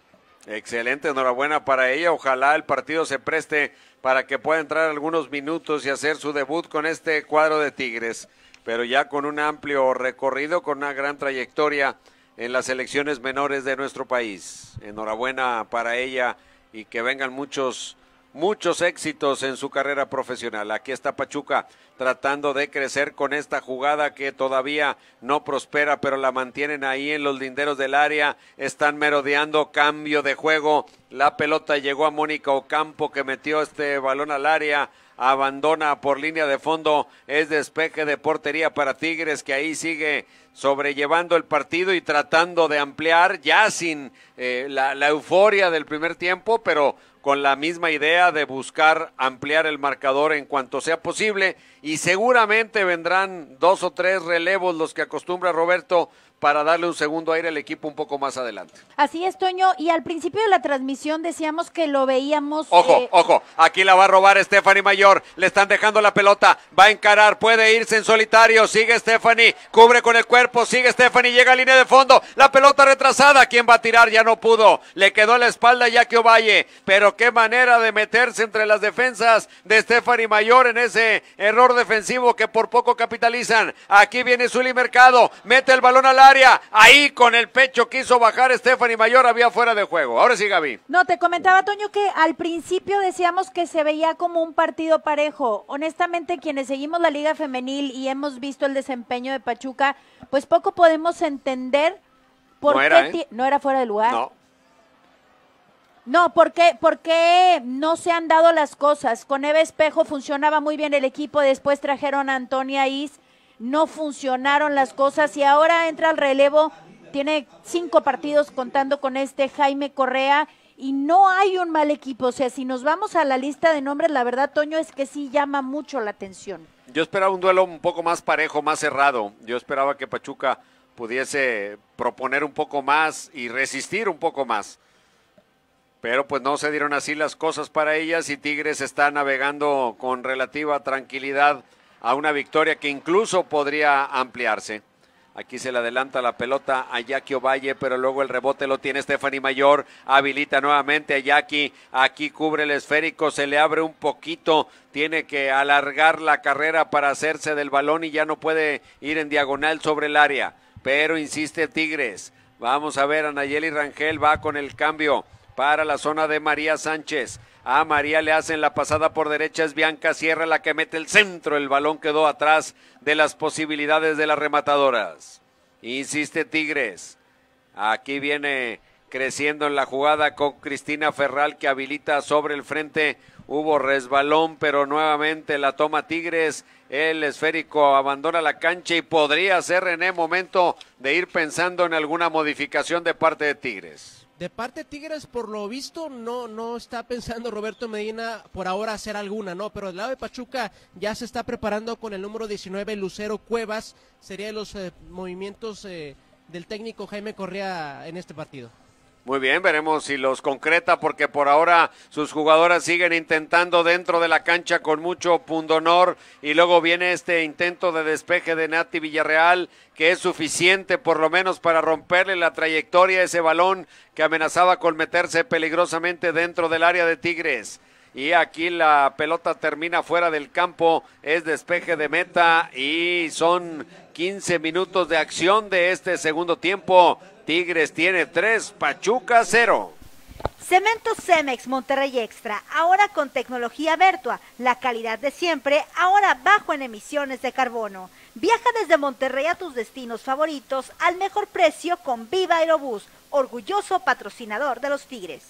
Excelente, enhorabuena para ella. Ojalá el partido se preste para que pueda entrar algunos minutos y hacer su debut con este cuadro de Tigres, pero ya con un amplio recorrido, con una gran trayectoria en las elecciones menores de nuestro país. Enhorabuena para ella y que vengan muchos muchos éxitos en su carrera profesional. Aquí está Pachuca tratando de crecer con esta jugada que todavía no prospera, pero la mantienen ahí en los linderos del área, están merodeando, cambio de juego, la pelota llegó a Mónica Ocampo que metió este balón al área, abandona por línea de fondo, es despeje de portería para Tigres que ahí sigue sobrellevando el partido y tratando de ampliar ya sin eh, la euforia del primer tiempo, pero con la misma idea de buscar ampliar el marcador en cuanto sea posible y seguramente vendrán dos o tres relevos los que acostumbra Roberto para darle un segundo aire al equipo un poco más adelante. Así es, Toño, y al principio de la transmisión decíamos que lo veíamos... Ojo, eh, ojo, aquí la va a robar Stephanie Mayor, le están dejando la pelota, va a encarar, puede irse en solitario, sigue Stephanie, cubre con el cuerpo, sigue Stephanie, llega a línea de fondo, la pelota retrasada, ¿quién va a tirar? Ya no pudo, le quedó la espalda a que Ovalle, pero qué manera de meterse entre las defensas de Stephanie Mayor en ese error defensivo que por poco capitalizan. Aquí viene Zuli Mercado, mete el balón al Ahí con el pecho quiso bajar Stephanie Mayor, había fuera de juego. Ahora sí, Gaby. No, te comentaba, Toño, que al principio decíamos que se veía como un partido parejo. Honestamente, quienes seguimos la Liga Femenil y hemos visto el desempeño de Pachuca, pues poco podemos entender por no qué era, ¿eh? no era fuera de lugar. No. No, ¿por no se han dado las cosas? Con Eva Espejo funcionaba muy bien el equipo, después trajeron a Antonia Is no funcionaron las cosas y ahora entra al relevo, tiene cinco partidos contando con este Jaime Correa y no hay un mal equipo. O sea, si nos vamos a la lista de nombres, la verdad, Toño, es que sí llama mucho la atención. Yo esperaba un duelo un poco más parejo, más cerrado. Yo esperaba que Pachuca pudiese proponer un poco más y resistir un poco más. Pero pues no se dieron así las cosas para ellas y Tigres está navegando con relativa tranquilidad a una victoria que incluso podría ampliarse. Aquí se le adelanta la pelota a Jackie Ovalle, pero luego el rebote lo tiene Stephanie Mayor. Habilita nuevamente a Jackie. Aquí cubre el esférico, se le abre un poquito. Tiene que alargar la carrera para hacerse del balón y ya no puede ir en diagonal sobre el área. Pero insiste Tigres. Vamos a ver, a Nayeli Rangel va con el cambio para la zona de María Sánchez. A María le hacen la pasada por derecha, es Bianca Sierra la que mete el centro. El balón quedó atrás de las posibilidades de las rematadoras. Insiste Tigres. Aquí viene creciendo en la jugada con Cristina Ferral que habilita sobre el frente. Hubo resbalón, pero nuevamente la toma Tigres. El esférico abandona la cancha y podría ser en el momento de ir pensando en alguna modificación de parte de Tigres. De parte Tigres, por lo visto, no, no está pensando Roberto Medina por ahora hacer alguna, ¿no? Pero del lado de Pachuca ya se está preparando con el número 19, Lucero Cuevas. Sería los eh, movimientos eh, del técnico Jaime Correa en este partido. Muy bien, veremos si los concreta porque por ahora sus jugadoras siguen intentando dentro de la cancha con mucho pundonor y luego viene este intento de despeje de Nati Villarreal que es suficiente por lo menos para romperle la trayectoria a ese balón que amenazaba con meterse peligrosamente dentro del área de Tigres. Y aquí la pelota termina fuera del campo, es despeje de meta y son 15 minutos de acción de este segundo tiempo. Tigres tiene tres, Pachuca cero. Cemento Cemex Monterrey Extra, ahora con tecnología Vertua, la calidad de siempre, ahora bajo en emisiones de carbono. Viaja desde Monterrey a tus destinos favoritos al mejor precio con Viva Aerobús, orgulloso patrocinador de los Tigres.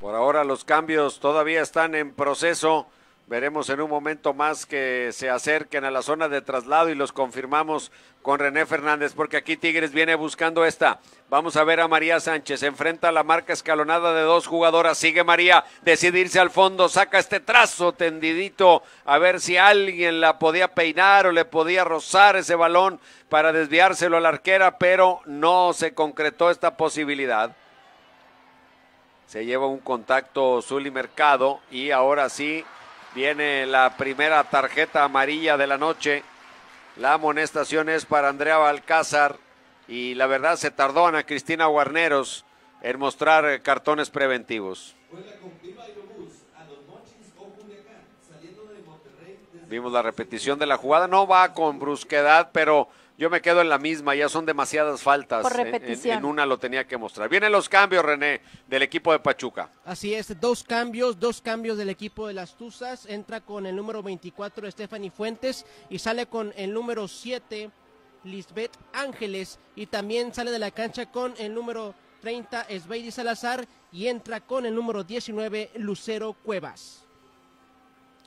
Por ahora los cambios todavía están en proceso. Veremos en un momento más que se acerquen a la zona de traslado y los confirmamos con René Fernández, porque aquí Tigres viene buscando esta. Vamos a ver a María Sánchez. Enfrenta la marca escalonada de dos jugadoras. Sigue María. Decidirse al fondo. Saca este trazo tendidito. A ver si alguien la podía peinar o le podía rozar ese balón para desviárselo a la arquera, pero no se concretó esta posibilidad se lleva un contacto Zuli Mercado y ahora sí Viene la primera tarjeta amarilla de la noche. La amonestación es para Andrea Balcázar y la verdad se tardó Ana Cristina Guarneros en mostrar eh, cartones preventivos. Vimos la repetición de la jugada, no va con brusquedad, pero yo me quedo en la misma, ya son demasiadas faltas. Por repetición. En, una lo tenía que mostrar. Vienen los cambios, René, del equipo de Pachuca. Así es, dos cambios, dos cambios del equipo de las Tuzas. Entra con el número 24, Stephanie Fuentes, y sale con el número 7, Lisbeth Ángeles, y también sale de la cancha con el número 30, Sveidi Salazar, y entra con el número 19, Lucero Cuevas.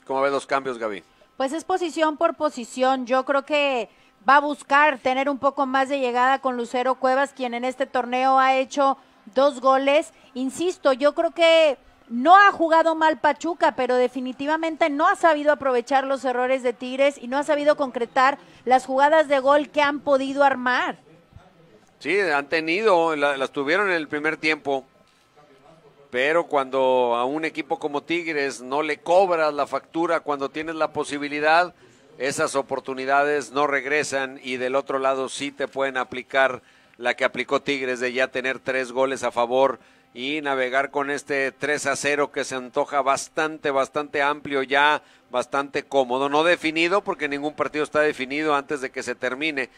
¿Cómo ves los cambios, Gaby? Pues es posición por posición. Yo creo que va a buscar tener un poco más de llegada con Lucero Cuevas, quien en este torneo ha hecho dos goles. Insisto, yo creo que no ha jugado mal Pachuca, pero definitivamente no ha sabido aprovechar los errores de Tigres y no ha sabido concretar las jugadas de gol que han podido armar. Sí, han tenido, las tuvieron en el primer tiempo, pero cuando a un equipo como Tigres no le cobras la factura cuando tienes la posibilidad, esas oportunidades no regresan y del otro lado sí te pueden aplicar la que aplicó Tigres de ya tener tres goles a favor y navegar con este 3 a 0 que se antoja bastante, bastante amplio ya, bastante cómodo, no definido porque ningún partido está definido antes de que se termine,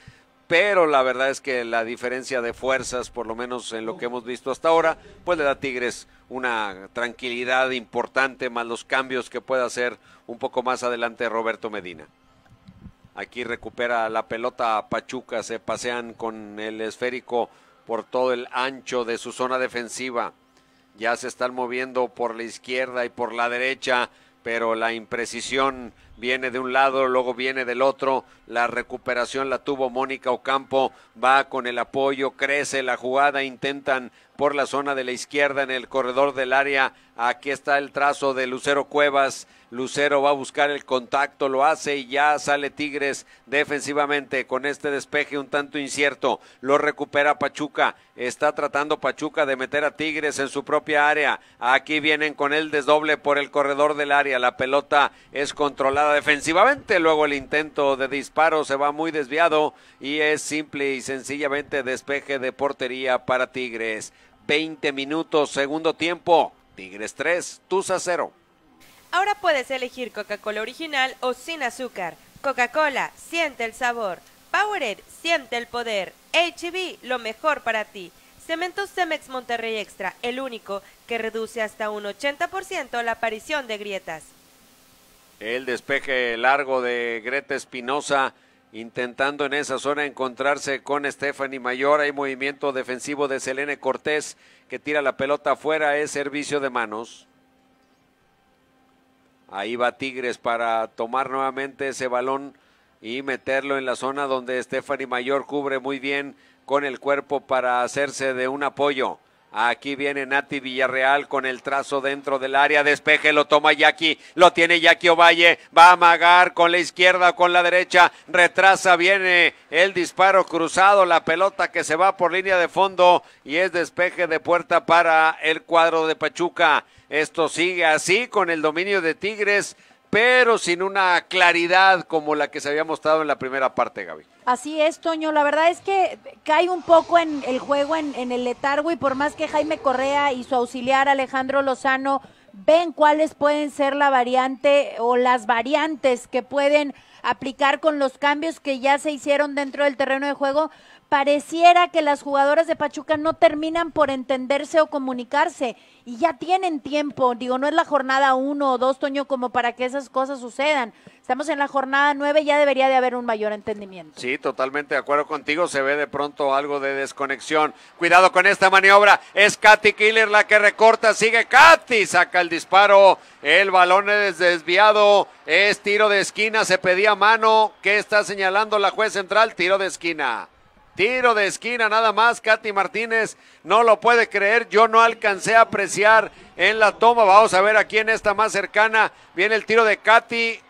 pero la verdad es que la diferencia de fuerzas, por lo menos en lo que hemos visto hasta ahora, pues le da a Tigres una tranquilidad importante, más los cambios que pueda hacer un poco más adelante Roberto Medina. Aquí recupera la pelota Pachuca, se pasean con el esférico por todo el ancho de su zona defensiva. Ya se están moviendo por la izquierda y por la derecha, pero la imprecisión viene de un lado, luego viene del otro. La recuperación la tuvo Mónica Ocampo, va con el apoyo, crece la jugada, intentan por la zona de la izquierda en el corredor del área. Aquí está el trazo de Lucero Cuevas. Lucero va a buscar el contacto, lo hace y ya sale Tigres defensivamente con este despeje un tanto incierto. Lo recupera Pachuca. Está tratando Pachuca de meter a Tigres en su propia área. Aquí vienen con el desdoble por el corredor del área. La pelota es controlada defensivamente. Luego el intento de disparo se va muy desviado y es simple y sencillamente despeje de portería para Tigres. 20 minutos, segundo tiempo. Tigres 3, Tusa 0. Ahora puedes elegir Coca-Cola original o sin azúcar. Coca-Cola, siente el sabor. Powered, siente el poder. HB, e lo mejor para ti. Cementos Cemex Monterrey Extra, el único que reduce hasta un 80% la aparición de grietas. El despeje largo de Greta Espinosa intentando en esa zona encontrarse con Stephanie Mayor. Hay movimiento defensivo de Selene Cortés que tira la pelota afuera, es servicio de manos. Ahí va Tigres para tomar nuevamente ese balón y meterlo en la zona donde Stephanie Mayor cubre muy bien con el cuerpo para hacerse de un apoyo. Aquí viene Nati Villarreal con el trazo dentro del área. Despeje, lo toma Jackie. Lo tiene Jackie Ovalle. Va a amagar con la izquierda con la derecha. Retrasa, viene el disparo cruzado. La pelota que se va por línea de fondo. Y es despeje de puerta para el cuadro de Pachuca. Esto sigue así con el dominio de Tigres pero sin una claridad como la que se había mostrado en la primera parte, Gaby. Así es, Toño. La verdad es que cae un poco en el juego, en, en el letargo, y por más que Jaime Correa y su auxiliar Alejandro Lozano ven cuáles pueden ser la variante o las variantes que pueden aplicar con los cambios que ya se hicieron dentro del terreno de juego, pareciera que las jugadoras de Pachuca no terminan por entenderse o comunicarse y ya tienen tiempo. Digo, no es la jornada uno o dos, Toño, como para que esas cosas sucedan. Estamos en la jornada nueve, ya debería de haber un mayor entendimiento. Sí, totalmente de acuerdo contigo. Se ve de pronto algo de desconexión. Cuidado con esta maniobra. Es Katy Killer la que recorta. Sigue Katy, saca el disparo. El balón es desviado. Es tiro de esquina. Se pedía mano. ¿Qué está señalando la juez central? Tiro de esquina. Tiro de esquina nada más, Katy Martínez no lo puede creer, yo no alcancé a apreciar en la toma, vamos a ver aquí en esta más cercana, viene el tiro de Katy.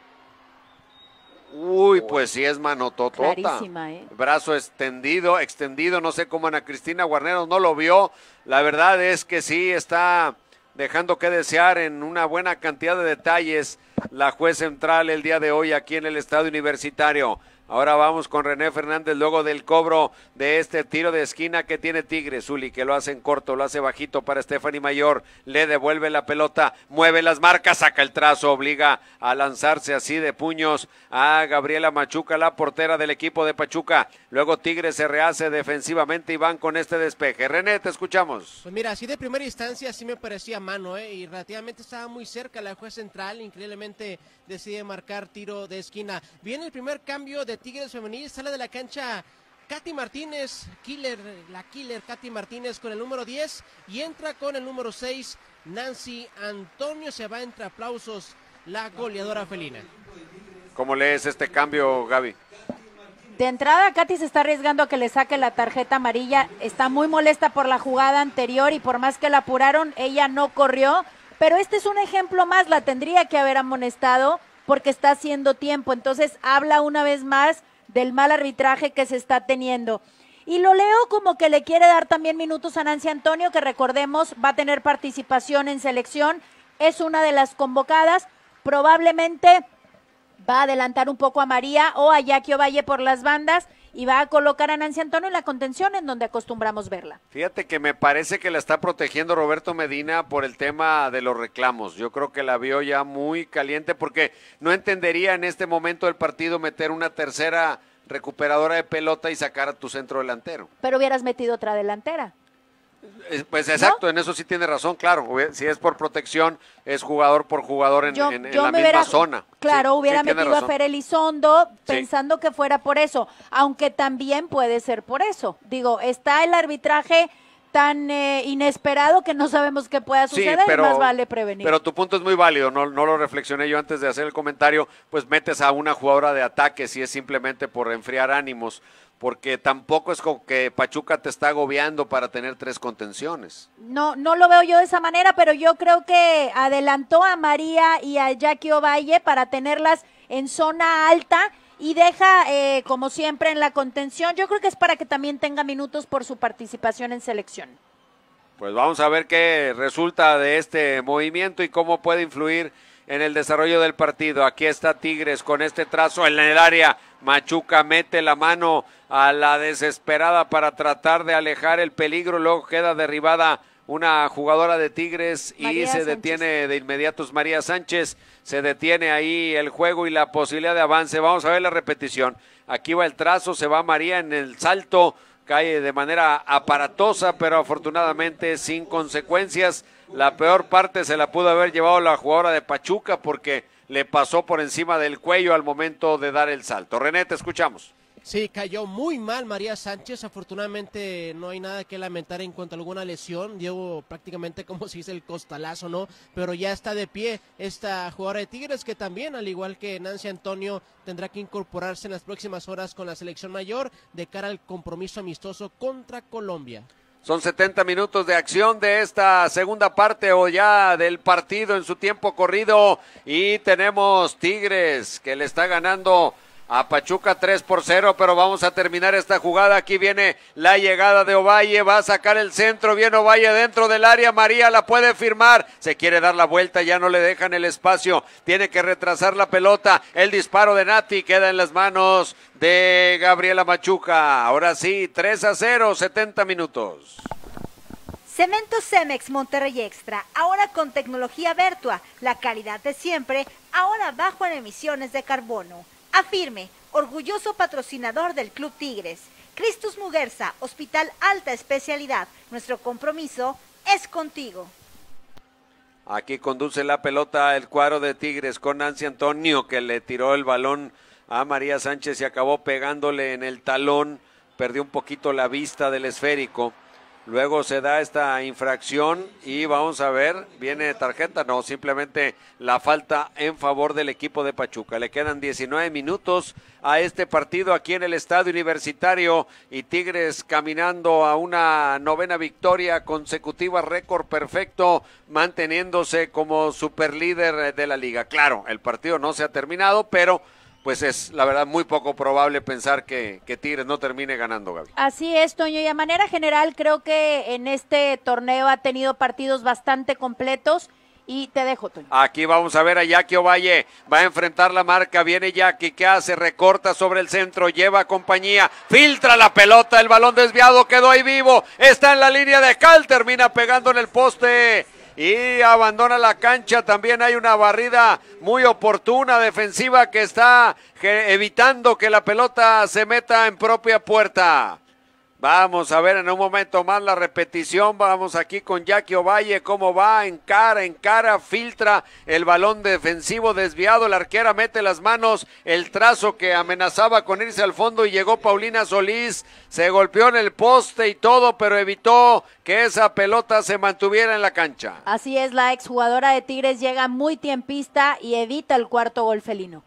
Uy, pues sí es manototota. ¿eh? Brazo extendido, extendido, no sé cómo Ana Cristina Guarneros no lo vio. La verdad es que sí está dejando que desear en una buena cantidad de detalles la juez central el día de hoy aquí en el estado universitario. Ahora vamos con René Fernández luego del cobro de este tiro de esquina que tiene Tigre, Zuli que lo hace en corto, lo hace bajito para Stephanie Mayor. Le devuelve la pelota, mueve las marcas, saca el trazo, obliga a lanzarse así de puños a Gabriela Machuca, la portera del equipo de Pachuca. Luego Tigre se rehace defensivamente y van con este despeje. René, te escuchamos. Pues mira, así de primera instancia sí me parecía mano, ¿eh? y relativamente estaba muy cerca la juez central. Increíblemente decide marcar tiro de esquina. Viene el primer cambio de Tigres Femenil. Sale de la cancha Katy Martínez, killer, la killer Katy Martínez con el número 10 y entra con el número 6, Nancy Antonio. Se va entre aplausos la goleadora felina. ¿Cómo lees este cambio, Gaby? De entrada, Katy se está arriesgando a que le saque la tarjeta amarilla. Está muy molesta por la jugada anterior y por más que la apuraron, ella no corrió. Pero este es un ejemplo más, la tendría que haber amonestado porque está haciendo tiempo. Entonces habla una vez más del mal arbitraje que se está teniendo. Y lo leo como que le quiere dar también minutos a Nancy Antonio, que recordemos va a tener participación en selección, es una de las convocadas, probablemente va a adelantar un poco a María o a Jackie Ovalle por las bandas y va a colocar a Nancy Antonio en la contención en donde acostumbramos verla. Fíjate que me parece que la está protegiendo Roberto Medina por el tema de los reclamos. Yo creo que la vio ya muy caliente porque no entendería en este momento del partido meter una tercera recuperadora de pelota y sacar a tu centro delantero. Pero hubieras metido otra delantera. Pues exacto, en eso sí tiene razón, claro. Si es por protección, es jugador por jugador en, la misma zona. Claro, hubiera metido a Fer Elizondo pensando que fuera por eso, aunque también puede ser por eso. Digo, está el arbitraje tan eh, inesperado que no sabemos qué pueda suceder, más vale prevenir. Pero tu punto es muy válido, no, no lo reflexioné yo antes de hacer el comentario, pues metes a una jugadora de ataque si es simplemente por enfriar ánimos porque tampoco es como que Pachuca te está agobiando para tener tres contenciones. No, no lo veo yo de esa manera, pero yo creo que adelantó a María y a Jackie Ovalle para tenerlas en zona alta y deja, eh, como siempre, en la contención. Yo creo que es para que también tenga minutos por su participación en selección. Pues vamos a ver qué resulta de este movimiento y cómo puede influir en el desarrollo del partido. Aquí está Tigres con este trazo en el área. Machuca mete la mano a la desesperada para tratar de alejar el peligro. Luego queda derribada una jugadora de Tigres y se detiene de inmediato María Sánchez. Se detiene ahí el juego y la posibilidad de avance. Vamos a ver la repetición. Aquí va el trazo, se va María en el salto, cae de manera aparatosa, pero afortunadamente sin consecuencias. La peor parte se la pudo haber llevado la jugadora de Pachuca porque le pasó por encima del cuello al momento de dar el salto. René, te escuchamos. Sí, cayó muy mal María Sánchez. Afortunadamente no hay nada que lamentar en cuanto a alguna lesión. Llevo prácticamente como si es el costalazo, ¿no? Pero ya está de pie esta jugadora de Tigres que también, al igual que Nancy Antonio, tendrá que incorporarse en las próximas horas con la selección mayor de cara al compromiso amistoso contra Colombia. Son 70 minutos de acción de esta segunda parte o ya del partido en su tiempo corrido y tenemos Tigres que le está ganando a Pachuca 3 por 0, pero vamos a terminar esta jugada. Aquí viene la llegada de Ovalle, va a sacar el centro, viene Ovalle dentro del área, María la puede firmar, se quiere dar la vuelta, ya no le dejan el espacio, tiene que retrasar la pelota, el disparo de Nati queda en las manos de Gabriela Machuca. Ahora sí, 3 a 0, 70 minutos. Cemento Cemex Monterrey Extra, ahora con tecnología Vertua, la calidad de siempre, ahora bajo en emisiones de carbono Afirme, orgulloso patrocinador del Club Tigres. Cristus Muguerza, Hospital Alta Especialidad. Nuestro compromiso es contigo. Aquí conduce la pelota el cuadro de Tigres con Nancy Antonio que le tiró el balón a María Sánchez y acabó pegándole en el talón. Perdió un poquito la vista del esférico. Luego se da esta infracción y vamos a ver, viene tarjeta, no, simplemente la falta en favor del equipo de Pachuca. Le quedan 19 minutos a este partido aquí en el Estadio Universitario y Tigres caminando a una novena victoria consecutiva, récord perfecto, manteniéndose como superlíder de la liga. Claro, el partido no se ha terminado, pero pues es la verdad muy poco probable pensar que, Tigres no termine ganando, Gaby. Así es, Toño, y a manera general creo que en este torneo ha tenido partidos bastante completos. Y te dejo, Toño. Aquí vamos a ver a Jackie Ovalle. Va a enfrentar la marca. Viene Jackie. ¿Qué hace? Recorta sobre el centro. Lleva compañía. Filtra la pelota. El balón desviado quedó ahí vivo. Está en la línea de Cal. Termina pegando en el poste y abandona la cancha. También hay una barrida muy oportuna defensiva que está evitando que la pelota se meta en propia puerta. Vamos a ver en un momento más la repetición. Vamos aquí con Jackie Ovalle. ¿Cómo va? En cara, en cara, filtra el balón defensivo desviado. La arquera mete las manos. El trazo que amenazaba con irse al fondo y llegó Paulina Solís. Se golpeó en el poste y todo, pero evitó que esa pelota se mantuviera en la cancha. Así es, la exjugadora de Tigres llega muy tiempista y evita el cuarto gol felino.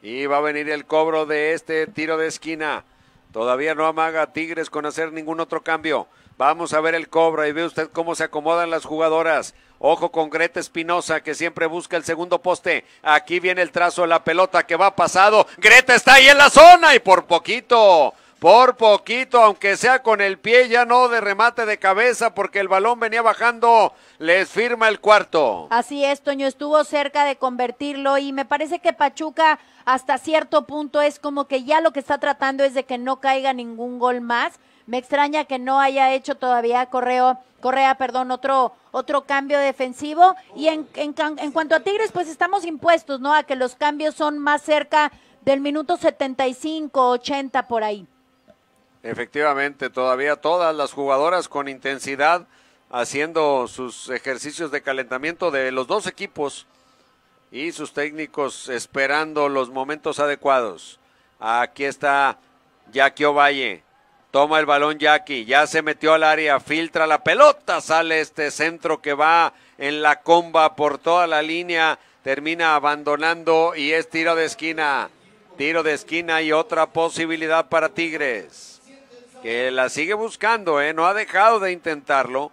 Y va a venir el cobro de este tiro de esquina. Todavía no amaga a Tigres con hacer ningún otro cambio. Vamos a ver el Cobra y ve usted cómo se acomodan las jugadoras. Ojo con Greta Espinosa que siempre busca el segundo poste. Aquí viene el trazo de la pelota que va pasado. Greta está ahí en la zona y por poquito por poquito, aunque sea con el pie, ya no de remate de cabeza porque el balón venía bajando, les firma el cuarto. Así es, Toño, estuvo cerca de convertirlo y me parece que Pachuca hasta cierto punto es como que ya lo que está tratando es de que no caiga ningún gol más. Me extraña que no haya hecho todavía Correo, Correa, perdón, otro, otro cambio defensivo. Y en, cuanto a Tigres, pues estamos impuestos, ¿no? A que los cambios son más cerca del minuto 75, 80 por ahí. Efectivamente, todavía todas las jugadoras con intensidad haciendo sus ejercicios de calentamiento de los dos equipos y sus técnicos esperando los momentos adecuados. Aquí está Jackie Ovalle. Toma el balón Jackie, ya se metió al área, filtra la pelota, sale este centro que va en la comba por toda la línea, termina abandonando y es tiro de esquina. Tiro de esquina y otra posibilidad para Tigres que la sigue buscando, ¿eh? no ha dejado de intentarlo,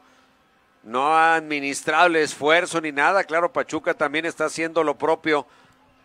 no ha administrado el esfuerzo ni nada, claro, Pachuca también está haciendo lo propio,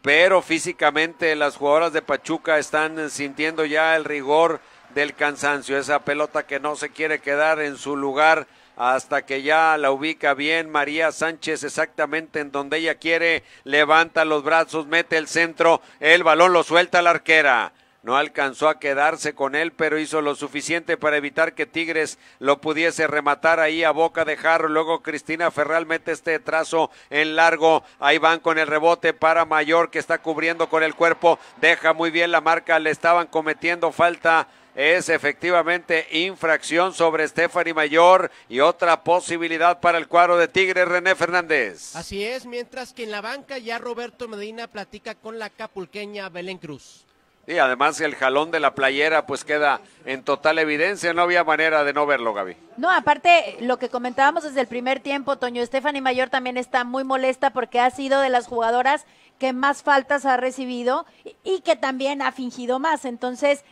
pero físicamente las jugadoras de Pachuca están sintiendo ya el rigor del cansancio, esa pelota que no se quiere quedar en su lugar hasta que ya la ubica bien María Sánchez exactamente en donde ella quiere, levanta los brazos, mete el centro, el balón lo suelta la arquera no alcanzó a quedarse con él, pero hizo lo suficiente para evitar que Tigres lo pudiese rematar ahí a boca de jarro. Luego Cristina Ferral mete este trazo en largo. Ahí van con el rebote para Mayor que está cubriendo con el cuerpo. Deja muy bien la marca. Le estaban cometiendo falta es efectivamente infracción sobre Stephanie Mayor y otra posibilidad para el cuadro de Tigres, René Fernández. Así es, mientras que en la banca ya Roberto Medina platica con la capulqueña Belén Cruz. Y además el jalón de la playera pues queda en total evidencia, no había manera de no verlo, Gaby. No, aparte lo que comentábamos desde el primer tiempo, Toño Estefani Mayor también está muy molesta porque ha sido de las jugadoras que más faltas ha recibido y que también ha fingido más. Entonces,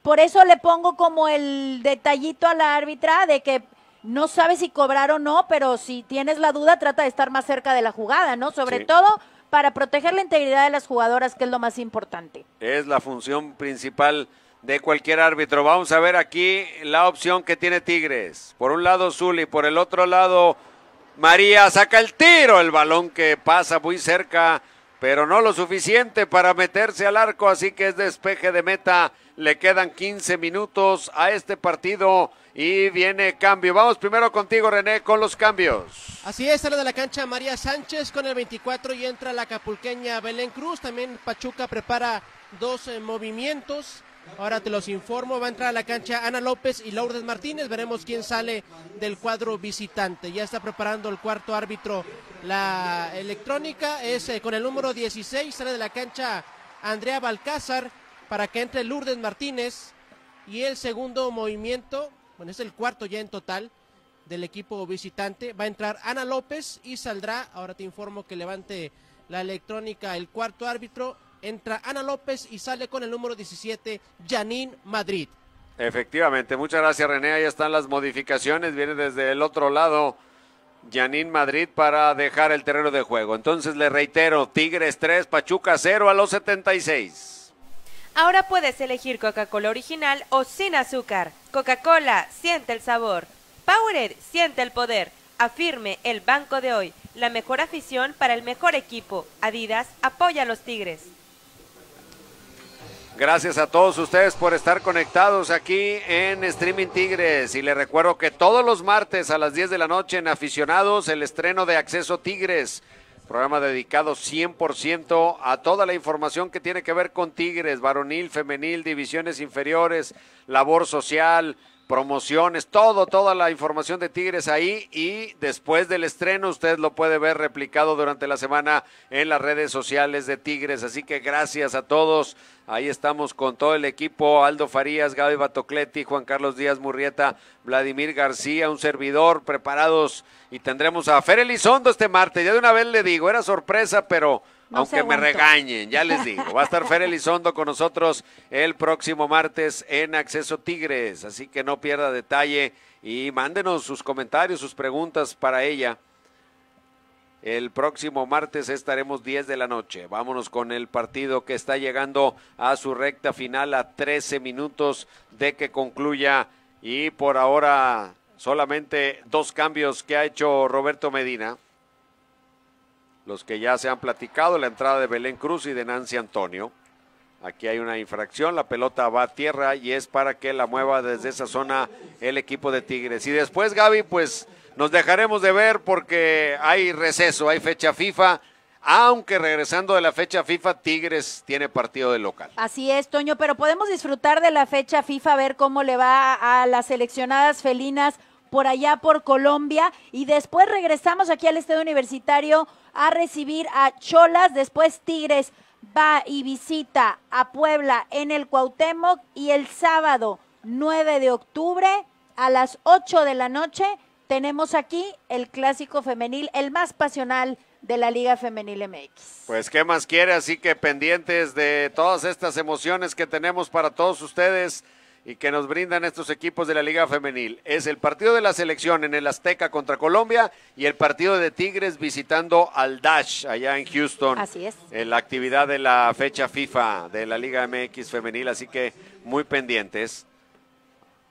por eso le pongo como el detallito a la árbitra de que no sabe si cobrar o no, pero si tienes la duda, trata de estar más cerca de la jugada, ¿no? Sobre todo para proteger la integridad de las jugadoras, que es lo más importante. Es la función principal de cualquier árbitro. Vamos a ver aquí la opción que tiene Tigres. Por un lado Zuli, por el otro lado María saca el tiro, el balón que pasa muy cerca, pero no lo suficiente para meterse al arco, así que es despeje de meta. Le quedan 15 minutos a este partido y viene cambio. Vamos primero contigo, René, con los cambios. Así es, sale de la cancha María Sánchez con el 24 y entra la capulqueña Belén Cruz. También Pachuca prepara dos eh, movimientos. Ahora te los informo, va a entrar a la cancha Ana López y Lourdes Martínez. Veremos quién sale del cuadro visitante. Ya está preparando el cuarto árbitro la electrónica. Es eh, con el número 16, sale de la cancha Andrea Balcázar para que entre Lourdes Martínez. Y el segundo movimiento bueno, es el cuarto ya en total del equipo visitante. Va a entrar Ana López y saldrá, ahora te informo que levante la electrónica el cuarto árbitro, entra Ana López y sale con el número 17, Janine Madrid. Efectivamente, muchas gracias René, ahí están las modificaciones, viene desde el otro lado Janine Madrid para dejar el terreno de juego. Entonces le reitero, Tigres 3, Pachuca 0 a los 76. Ahora puedes elegir Coca-Cola original o sin azúcar. Coca-Cola, siente el sabor. Powered, siente el poder. Afirme el banco de hoy. La mejor afición para el mejor equipo. Adidas apoya a los Tigres. Gracias a todos ustedes por estar conectados aquí en Streaming Tigres. Y les recuerdo que todos los martes a las 10 de la noche en Aficionados, el estreno de Acceso Tigres Programa dedicado 100% a toda la información que tiene que ver con Tigres, varonil, femenil, divisiones inferiores, labor social, promociones, todo, toda la información de Tigres ahí y después del estreno usted lo puede ver replicado durante la semana en las redes sociales de Tigres. Así que gracias a todos. Ahí estamos con todo el equipo, Aldo Farías, Gaby Batocleti, Juan Carlos Díaz Murrieta, Vladimir García, un servidor, preparados y tendremos a Fer Elizondo este martes. Ya de una vez le digo, era sorpresa, pero aunque me regañen, ya les digo. Va a estar Fer Elizondo con nosotros el próximo martes en Acceso Tigres, así que no pierda detalle y mándenos sus comentarios, sus preguntas para ella. El próximo martes estaremos 10 de la noche. Vámonos con el partido que está llegando a su recta final a 13 minutos de que concluya y por ahora solamente dos cambios que ha hecho Roberto Medina los que ya se han platicado, la entrada de Belén Cruz y de Nancy Antonio. Aquí hay una infracción, la pelota va a tierra y es para que la mueva desde esa zona el equipo de Tigres. Y después, Gaby, pues nos dejaremos de ver porque hay receso, hay fecha FIFA. Aunque regresando de la fecha FIFA, Tigres tiene partido de local. Así es, Toño, pero podemos disfrutar de la fecha FIFA, ver cómo le va a las seleccionadas felinas por allá por Colombia y después regresamos aquí al Estadio Universitario a recibir a Cholas, después Tigres va y visita a Puebla en el Cuauhtémoc y el sábado 9 de octubre a las 8 de la noche tenemos aquí el clásico femenil, el más pasional de la Liga Femenil MX. Pues qué más quiere, así que pendientes de todas estas emociones que tenemos para todos ustedes y que nos brindan estos equipos de la Liga Femenil. Es el partido de la selección en el Azteca contra Colombia y el partido de Tigres visitando al Dash allá en Houston. Así es. En eh, la actividad de la fecha FIFA de la Liga MX Femenil, así que muy pendientes.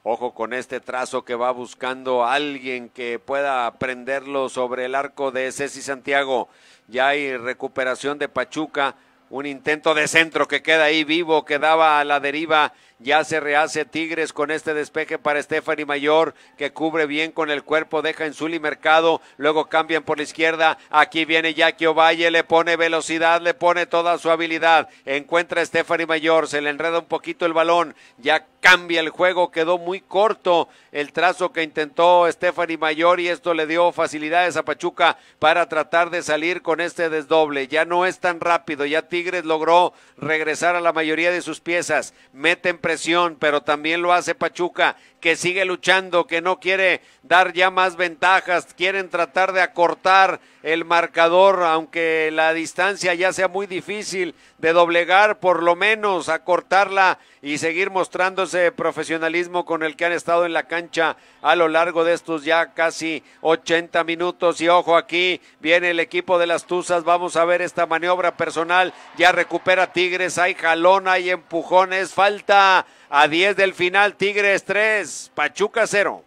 Ojo con este trazo que va buscando alguien que pueda prenderlo sobre el arco de Ceci Santiago. Ya hay recuperación de Pachuca un intento de centro que queda ahí vivo, quedaba a la deriva. Ya se rehace Tigres con este despeje para Stephanie Mayor, que cubre bien con el cuerpo, deja en Zuli Mercado, luego cambian por la izquierda. Aquí viene Jackie Ovalle, le pone velocidad, le pone toda su habilidad. Encuentra a Stephanie Mayor, se le enreda un poquito el balón, ya cambia el juego, quedó muy corto el trazo que intentó Stephanie Mayor y esto le dio facilidades a Pachuca para tratar de salir con este desdoble. Ya no es tan rápido, ya tiene Tigres logró regresar a la mayoría de sus piezas, mete en presión, pero también lo hace Pachuca, que sigue luchando, que no quiere dar ya más ventajas, quieren tratar de acortar el marcador, aunque la distancia ya sea muy difícil de doblegar, por lo menos acortarla y seguir mostrándose profesionalismo con el que han estado en la cancha a lo largo de estos ya casi 80 minutos. Y ojo aquí, viene el equipo de las Tuzas, vamos a ver esta maniobra personal ya recupera Tigres, hay jalón, hay empujones, falta a 10 del final, Tigres 3, Pachuca 0.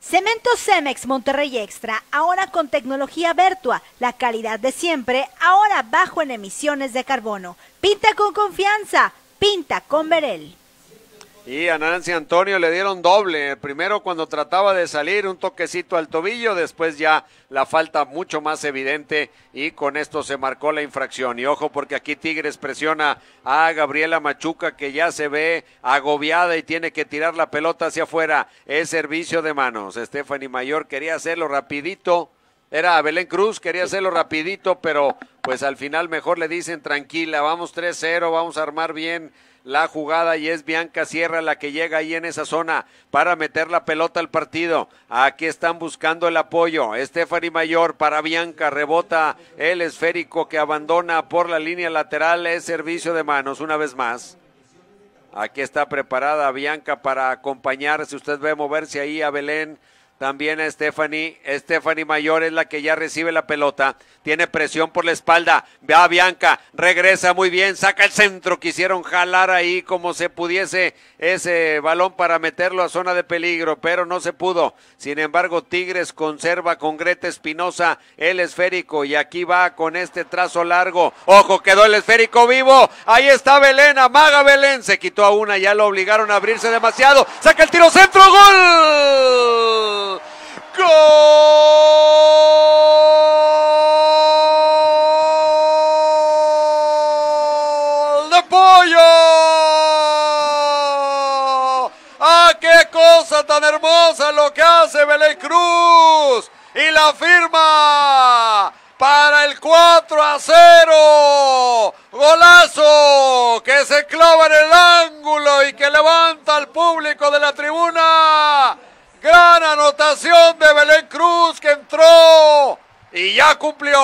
Cemento Cemex Monterrey Extra, ahora con tecnología Vertua, la calidad de siempre, ahora bajo en emisiones de carbono. Pinta con confianza, pinta con Verel. Y a Nancy Antonio le dieron doble. Primero cuando trataba de salir un toquecito al tobillo, después ya la falta mucho más evidente y con esto se marcó la infracción. Y ojo porque aquí Tigres presiona a Gabriela Machuca que ya se ve agobiada y tiene que tirar la pelota hacia afuera. Es servicio de manos. Stephanie Mayor quería hacerlo rapidito. Era Belén Cruz, quería hacerlo rapidito, pero pues al final mejor le dicen tranquila, vamos 3-0, vamos a armar bien la jugada y es Bianca Sierra la que llega ahí en esa zona para meter la pelota al partido. Aquí están buscando el apoyo. Estefani Mayor para Bianca, rebota el esférico que abandona por la línea lateral. Es servicio de manos una vez más. Aquí está preparada Bianca para acompañar, si usted ve moverse ahí a Belén también a Stephanie. Stephanie Mayor es la que ya recibe la pelota. Tiene presión por la espalda. a Bianca. Regresa muy bien. Saca el centro. Quisieron jalar ahí como se pudiese ese balón para meterlo a zona de peligro, pero no se pudo. Sin embargo, Tigres conserva con Greta Espinosa el esférico. Y aquí va con este trazo largo. Ojo, quedó el esférico vivo. Ahí está Belén. Amaga Belén. Se quitó a una. Ya lo obligaron a abrirse demasiado. Saca el tiro centro. Gol. ¡Gol de Pollo! ¡Ah, qué cosa tan hermosa lo que hace Belén Cruz! Y la firma para el 4 a 0. Golazo que se clava en el ángulo y que levanta al público de la tribuna. Gran anotación de Belén Cruz que entró y ya cumplió.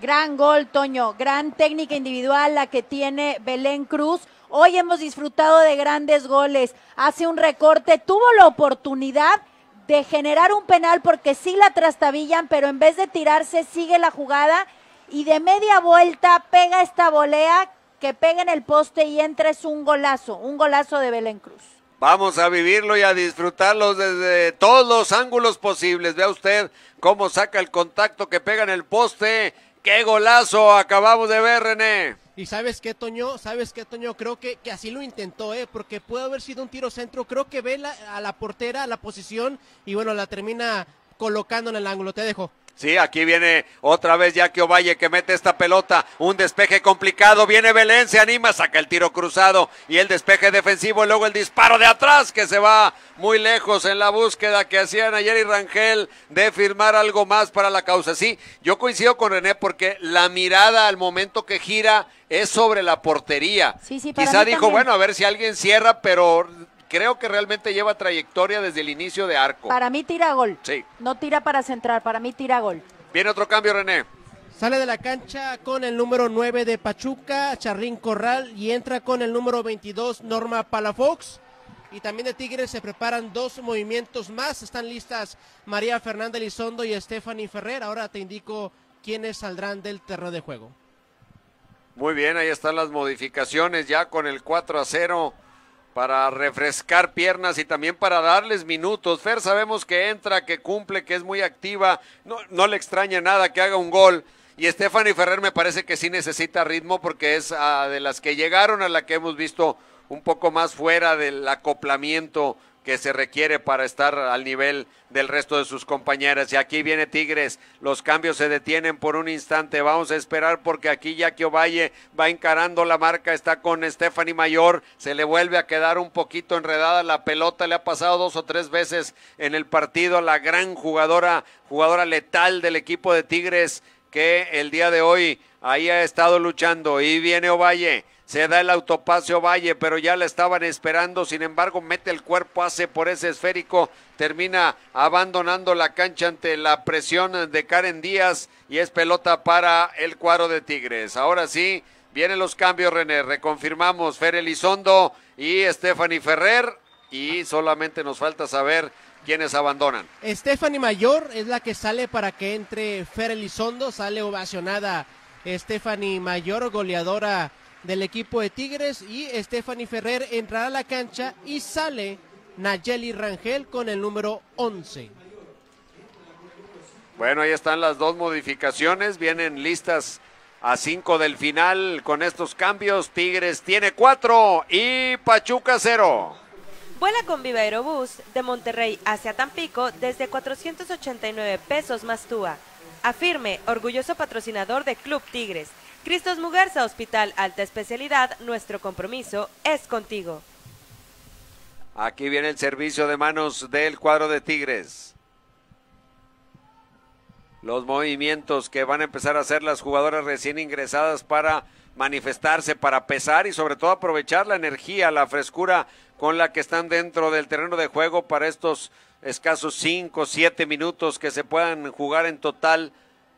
Gran gol, Toño. Gran técnica individual la que tiene Belén Cruz. Hoy hemos disfrutado de grandes goles. Hace un recorte, tuvo la oportunidad de generar un penal porque sí la trastabillan, pero en vez de tirarse sigue la jugada y de media vuelta pega esta volea que pega en el poste y entra es un golazo, un golazo de Belén Cruz. Vamos a vivirlo y a disfrutarlo desde todos los ángulos posibles. Vea usted cómo saca el contacto que pega en el poste. ¡Qué golazo acabamos de ver, René! Y sabes qué, Toño, sabes qué, Toño, creo que, que así lo intentó, ¿eh? porque puede haber sido un tiro centro, creo que ve a la portera, a la posición, y bueno, la termina colocando en el ángulo. Te dejo. Sí, aquí viene otra vez Jackie Valle que mete esta pelota. Un despeje complicado. Viene Belén, se anima, saca el tiro cruzado y el despeje defensivo. y Luego el disparo de atrás que se va muy lejos en la búsqueda que hacían ayer y Rangel de firmar algo más para la causa. Sí, yo coincido con René porque la mirada al momento que gira es sobre la portería. Sí, sí, Quizá dijo, bueno, a ver si alguien cierra, pero creo que realmente lleva trayectoria desde el inicio de arco. Para mí tira gol. Sí. No tira para centrar, para mí tira gol. Viene otro cambio, René. Sale de la cancha con el número 9 de Pachuca, Charrín Corral, y entra con el número 22, Norma Palafox. Y también de Tigres se preparan dos movimientos más. Están listas María Fernanda Lizondo y Stephanie Ferrer. Ahora te indico quiénes saldrán del terreno de juego. Muy bien, ahí están las modificaciones ya con el 4 a 0 para refrescar piernas y también para darles minutos. Fer sabemos que entra, que cumple, que es muy activa, no, no le extraña nada que haga un gol. Y Stephanie Ferrer me parece que sí necesita ritmo porque es ah, de las que llegaron a la que hemos visto un poco más fuera del acoplamiento que se requiere para estar al nivel del resto de sus compañeras. Y aquí viene Tigres, los cambios se detienen por un instante, vamos a esperar porque aquí Jackie Ovalle va encarando la marca, está con Stephanie Mayor, se le vuelve a quedar un poquito enredada la pelota, le ha pasado dos o tres veces en el partido a la gran jugadora, jugadora letal del equipo de Tigres que el día de hoy ahí ha estado luchando y viene Ovalle se da el autopaseo Valle, pero ya la estaban esperando. Sin embargo, mete el cuerpo, hace por ese esférico. Termina abandonando la cancha ante la presión de Karen Díaz. Y es pelota para el cuadro de Tigres. Ahora sí, vienen los cambios, René. Reconfirmamos Fer Elizondo y Stephanie Ferrer. Y solamente nos falta saber quiénes abandonan. Stephanie Mayor es la que sale para que entre Fer Elizondo. Sale ovacionada Stephanie Mayor, goleadora del equipo de Tigres y Stephanie Ferrer entrará a la cancha y sale Nayeli Rangel con el número 11. Bueno, ahí están las dos modificaciones, vienen listas a 5 del final con estos cambios. Tigres tiene 4 y Pachuca 0. Vuela con Viva Aerobús de Monterrey hacia Tampico desde 489 pesos más túa. Afirme, orgulloso patrocinador de Club Tigres. Cristos Muguerza Hospital Alta Especialidad, nuestro compromiso es contigo. Aquí viene el servicio de manos del cuadro de Tigres. Los movimientos que van a empezar a hacer las jugadoras recién ingresadas para manifestarse, para pesar y sobre todo aprovechar la energía, la frescura con la que están dentro del terreno de juego para estos escasos 5, 7 minutos que se puedan jugar en total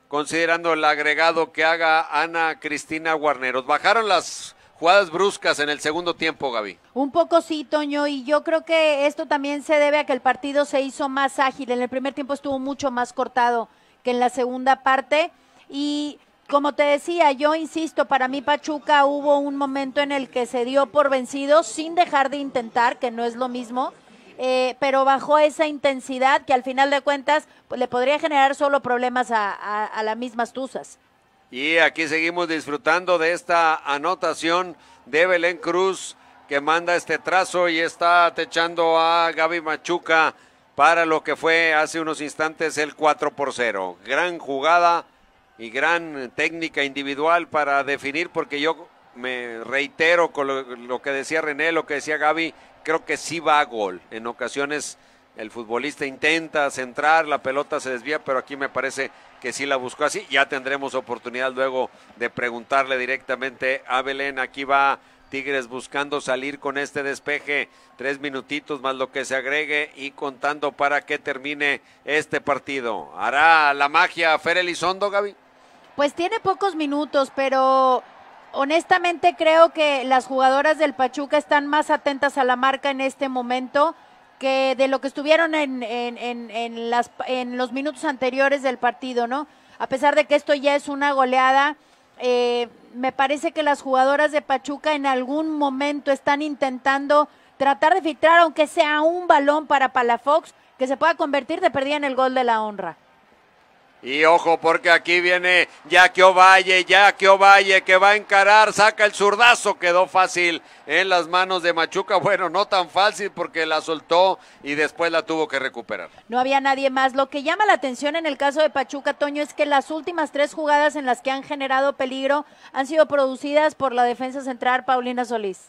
considerando el agregado que haga Ana Cristina Guarneros. Bajaron las jugadas bruscas en el segundo tiempo, Gaby. Un poco sí, Toño, y yo creo que esto también se debe a que el partido se hizo más ágil. En el primer tiempo estuvo mucho más cortado que en la segunda parte. Y como te decía, yo insisto, para mí Pachuca hubo un momento en el que se dio por vencido sin dejar de intentar, que no es lo mismo eh, pero bajo esa intensidad que al final de cuentas pues, le podría generar solo problemas a, las mismas Tuzas. Y aquí seguimos disfrutando de esta anotación de Belén Cruz que manda este trazo y está techando a Gaby Machuca para lo que fue hace unos instantes el 4 por 0. Gran jugada y gran técnica individual para definir porque yo me reitero con lo que decía René, lo que decía Gaby, creo que sí va a gol. En ocasiones el futbolista intenta centrar, la pelota se desvía, pero aquí me parece que sí la buscó así. Ya tendremos oportunidad luego de preguntarle directamente a Belén. Aquí va Tigres buscando salir con este despeje. Tres minutitos más lo que se agregue y contando para que termine este partido. ¿Hará la magia Fer Elizondo, Gaby? Pues tiene pocos minutos, pero honestamente creo que las jugadoras del Pachuca están más atentas a la marca en este momento que de lo que estuvieron en, los minutos anteriores del partido, ¿no? A pesar de que esto ya es una goleada, eh, me parece que las jugadoras de Pachuca en algún momento están intentando tratar de filtrar, aunque sea un balón para Palafox, que se pueda convertir de perdida en el gol de la honra. Y ojo porque aquí viene Yaquio Valle, Jaque Valle que va a encarar, saca el zurdazo, quedó fácil en las manos de Machuca. Bueno, no tan fácil porque la soltó y después la tuvo que recuperar. No había nadie más. Lo que llama la atención en el caso de Pachuca, Toño, es que las últimas tres jugadas en las que han generado peligro han sido producidas por la defensa central Paulina Solís.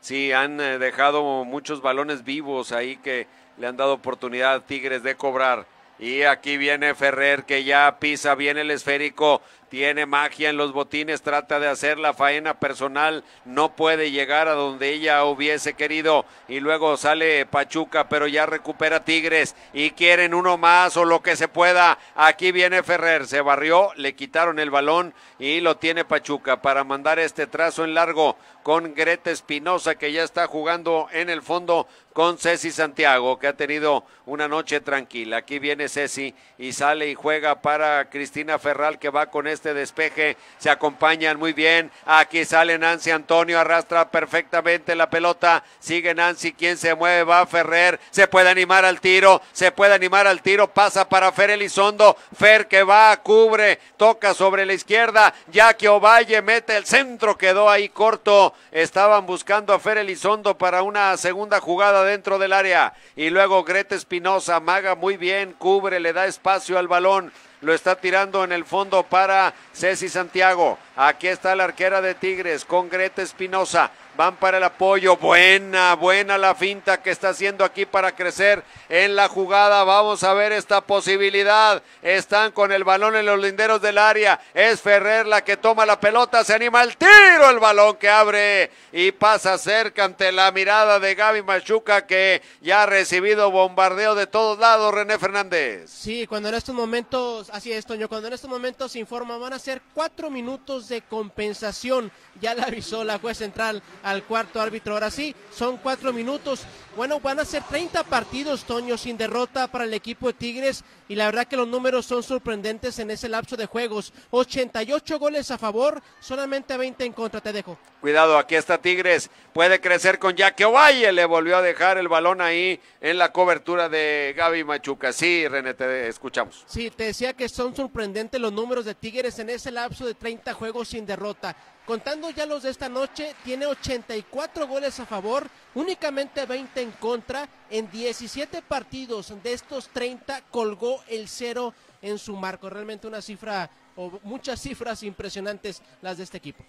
Sí, han eh, dejado muchos balones vivos ahí que le han dado oportunidad a Tigres de cobrar. Y aquí viene Ferrer que ya pisa bien el esférico, tiene magia en los botines, trata de hacer la faena personal, no puede llegar a donde ella hubiese querido. Y luego sale Pachuca, pero ya recupera Tigres y quieren uno más o lo que se pueda. Aquí viene Ferrer, se barrió, le quitaron el balón y lo tiene Pachuca para mandar este trazo en largo con Greta Espinosa que ya está jugando en el fondo con Ceci Santiago, que ha tenido una noche tranquila. Aquí viene Ceci y sale y juega para Cristina Ferral, que va con este despeje. Se acompañan muy bien. Aquí sale Nancy Antonio, arrastra perfectamente la pelota. Sigue Nancy, quien se mueve, va a Ferrer. Se puede animar al tiro, se puede animar al tiro. Pasa para Fer Elizondo. Fer que va, cubre, toca sobre la izquierda. que Ovalle mete el centro, quedó ahí corto. Estaban buscando a Fer Elizondo para una segunda jugada dentro del área. Y luego Greta Espinosa, maga muy bien, cubre, le da espacio al balón. Lo está tirando en el fondo para Ceci Santiago. Aquí está la arquera de Tigres con Greta Espinosa. Van para el apoyo. Buena, buena la finta que está haciendo aquí para crecer en la jugada. Vamos a ver esta posibilidad. Están con el balón en los linderos del área. Es Ferrer la que toma la pelota. Se anima el tiro. El balón que abre y pasa cerca ante la mirada de Gaby Machuca que ya ha recibido bombardeo de todos lados. René Fernández. Sí, cuando en estos momentos, así es, Toño, cuando en estos momentos se informa, van a ser cuatro minutos de compensación. Ya la avisó la juez central al cuarto árbitro. Ahora sí, son cuatro minutos. Bueno, van a ser 30 partidos, Toño, sin derrota para el equipo de Tigres. Y la verdad que los números son sorprendentes en ese lapso de juegos. 88 goles a favor, solamente 20 en contra. Te dejo. Cuidado, aquí está Tigres. Puede crecer con Jack Ovalle. Le volvió a dejar el balón ahí en la cobertura de Gaby Machuca. Sí, René, te escuchamos. Sí, te decía que son sorprendentes los números de Tigres en ese lapso de 30 juegos sin derrota. Contando ya los de esta noche, tiene 84 goles a favor, únicamente 20 en contra. En 17 partidos de estos 30 colgó el cero en su marco. Realmente una cifra o muchas cifras impresionantes las de este equipo.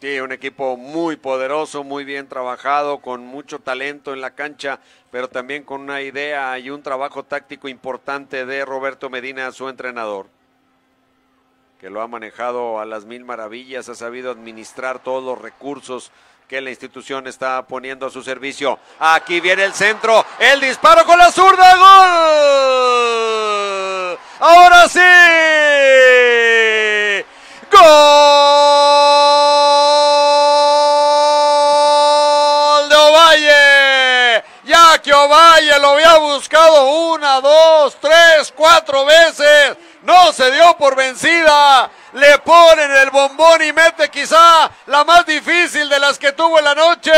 Sí, un equipo muy poderoso, muy bien trabajado, con mucho talento en la cancha, pero también con una idea y un trabajo táctico importante de Roberto Medina, su entrenador que lo ha manejado a las mil maravillas, ha sabido administrar todos los recursos que la institución está poniendo a su servicio. Aquí viene el centro, el disparo con la zurda, gol. Ahora sí. Gol de Ovalle. Ya que Ovalle lo había buscado una, dos, tres, cuatro veces no se dio por vencida. Le ponen el bombón y mete quizá la más difícil de las que tuvo en la noche.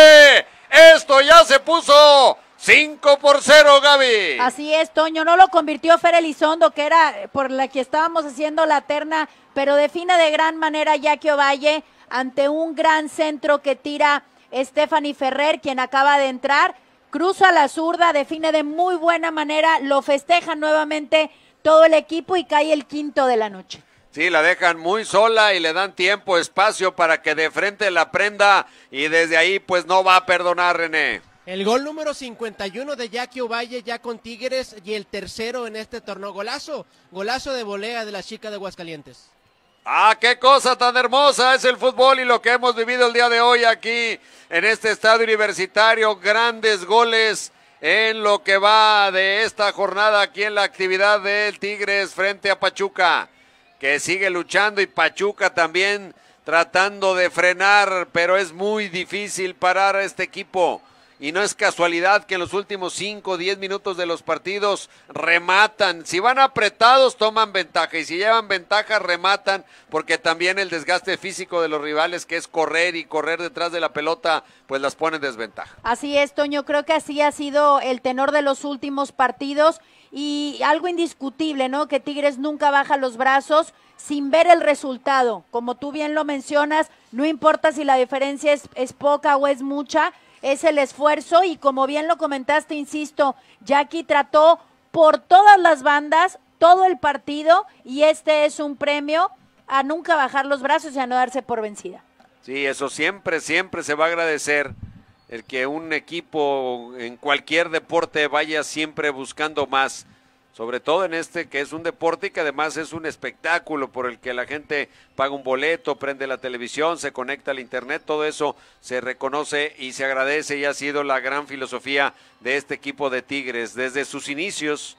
Esto ya se puso 5 por 0, Gaby. Así es, Toño. No lo convirtió Fer Elizondo, que era eh, por la que estábamos haciendo la terna, pero define de gran manera Jackie Ovalle ante un gran centro que tira Stephanie Ferrer, quien acaba de entrar. Cruza la zurda, define de muy buena manera, lo festeja nuevamente todo el equipo y cae el quinto de la noche. Sí, la dejan muy sola y le dan tiempo, espacio para que de frente la prenda y desde ahí pues no va a perdonar René. El gol número 51 de Jackie Ovalle ya con Tigres y el tercero en este torneo. Golazo, golazo de volea de la chica de Aguascalientes. Ah, qué cosa tan hermosa es el fútbol y lo que hemos vivido el día de hoy aquí en este estadio universitario. Grandes goles en lo que va de esta jornada aquí en la actividad del Tigres frente a Pachuca, que sigue luchando y Pachuca también tratando de frenar, pero es muy difícil parar a este equipo. Y no es casualidad que en los últimos 5 o 10 minutos de los partidos rematan. Si van apretados, toman ventaja. Y si llevan ventaja, rematan. Porque también el desgaste físico de los rivales, que es correr y correr detrás de la pelota, pues las pone en desventaja. Así es, Toño. Creo que así ha sido el tenor de los últimos partidos. Y algo indiscutible, ¿no? Que Tigres nunca baja los brazos sin ver el resultado. Como tú bien lo mencionas, no importa si la diferencia es, es, poca o es mucha, es el esfuerzo y como bien lo comentaste, insisto, Jackie trató por todas las bandas, todo el partido y este es un premio a nunca bajar los brazos y a no darse por vencida. Sí, eso siempre, siempre se va a agradecer el que un equipo en cualquier deporte vaya siempre buscando más sobre todo en este que es un deporte y que además es un espectáculo por el que la gente paga un boleto, prende la televisión, se conecta al internet, todo eso se reconoce y se agradece y ha sido la gran filosofía de este equipo de Tigres desde sus inicios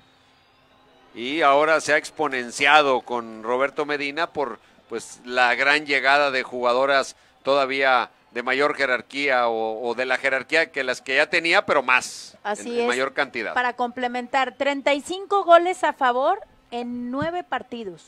y ahora se ha exponenciado con Roberto Medina por pues la gran llegada de jugadoras todavía de mayor jerarquía o, de la jerarquía que las que ya tenía, pero más. Así en, mayor cantidad. Para complementar, 35 goles a favor en nueve partidos,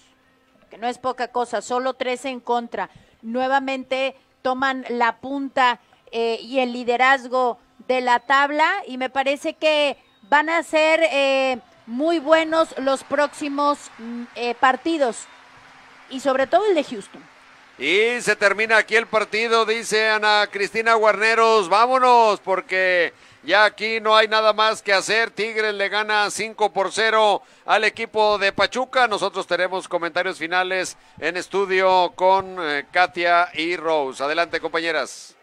que no es poca cosa, solo tres en contra. Nuevamente toman la punta eh, y el liderazgo de la tabla y me parece que van a ser eh, muy buenos los próximos mm, eh, partidos y sobre todo el de Houston. Y se termina aquí el partido, dice Ana Cristina Guarneros. Vámonos, porque ya aquí no hay nada más que hacer. Tigres le gana 5 por 0 al equipo de Pachuca. Nosotros tenemos comentarios finales en estudio con eh, Katia y Rose. Adelante, compañeras.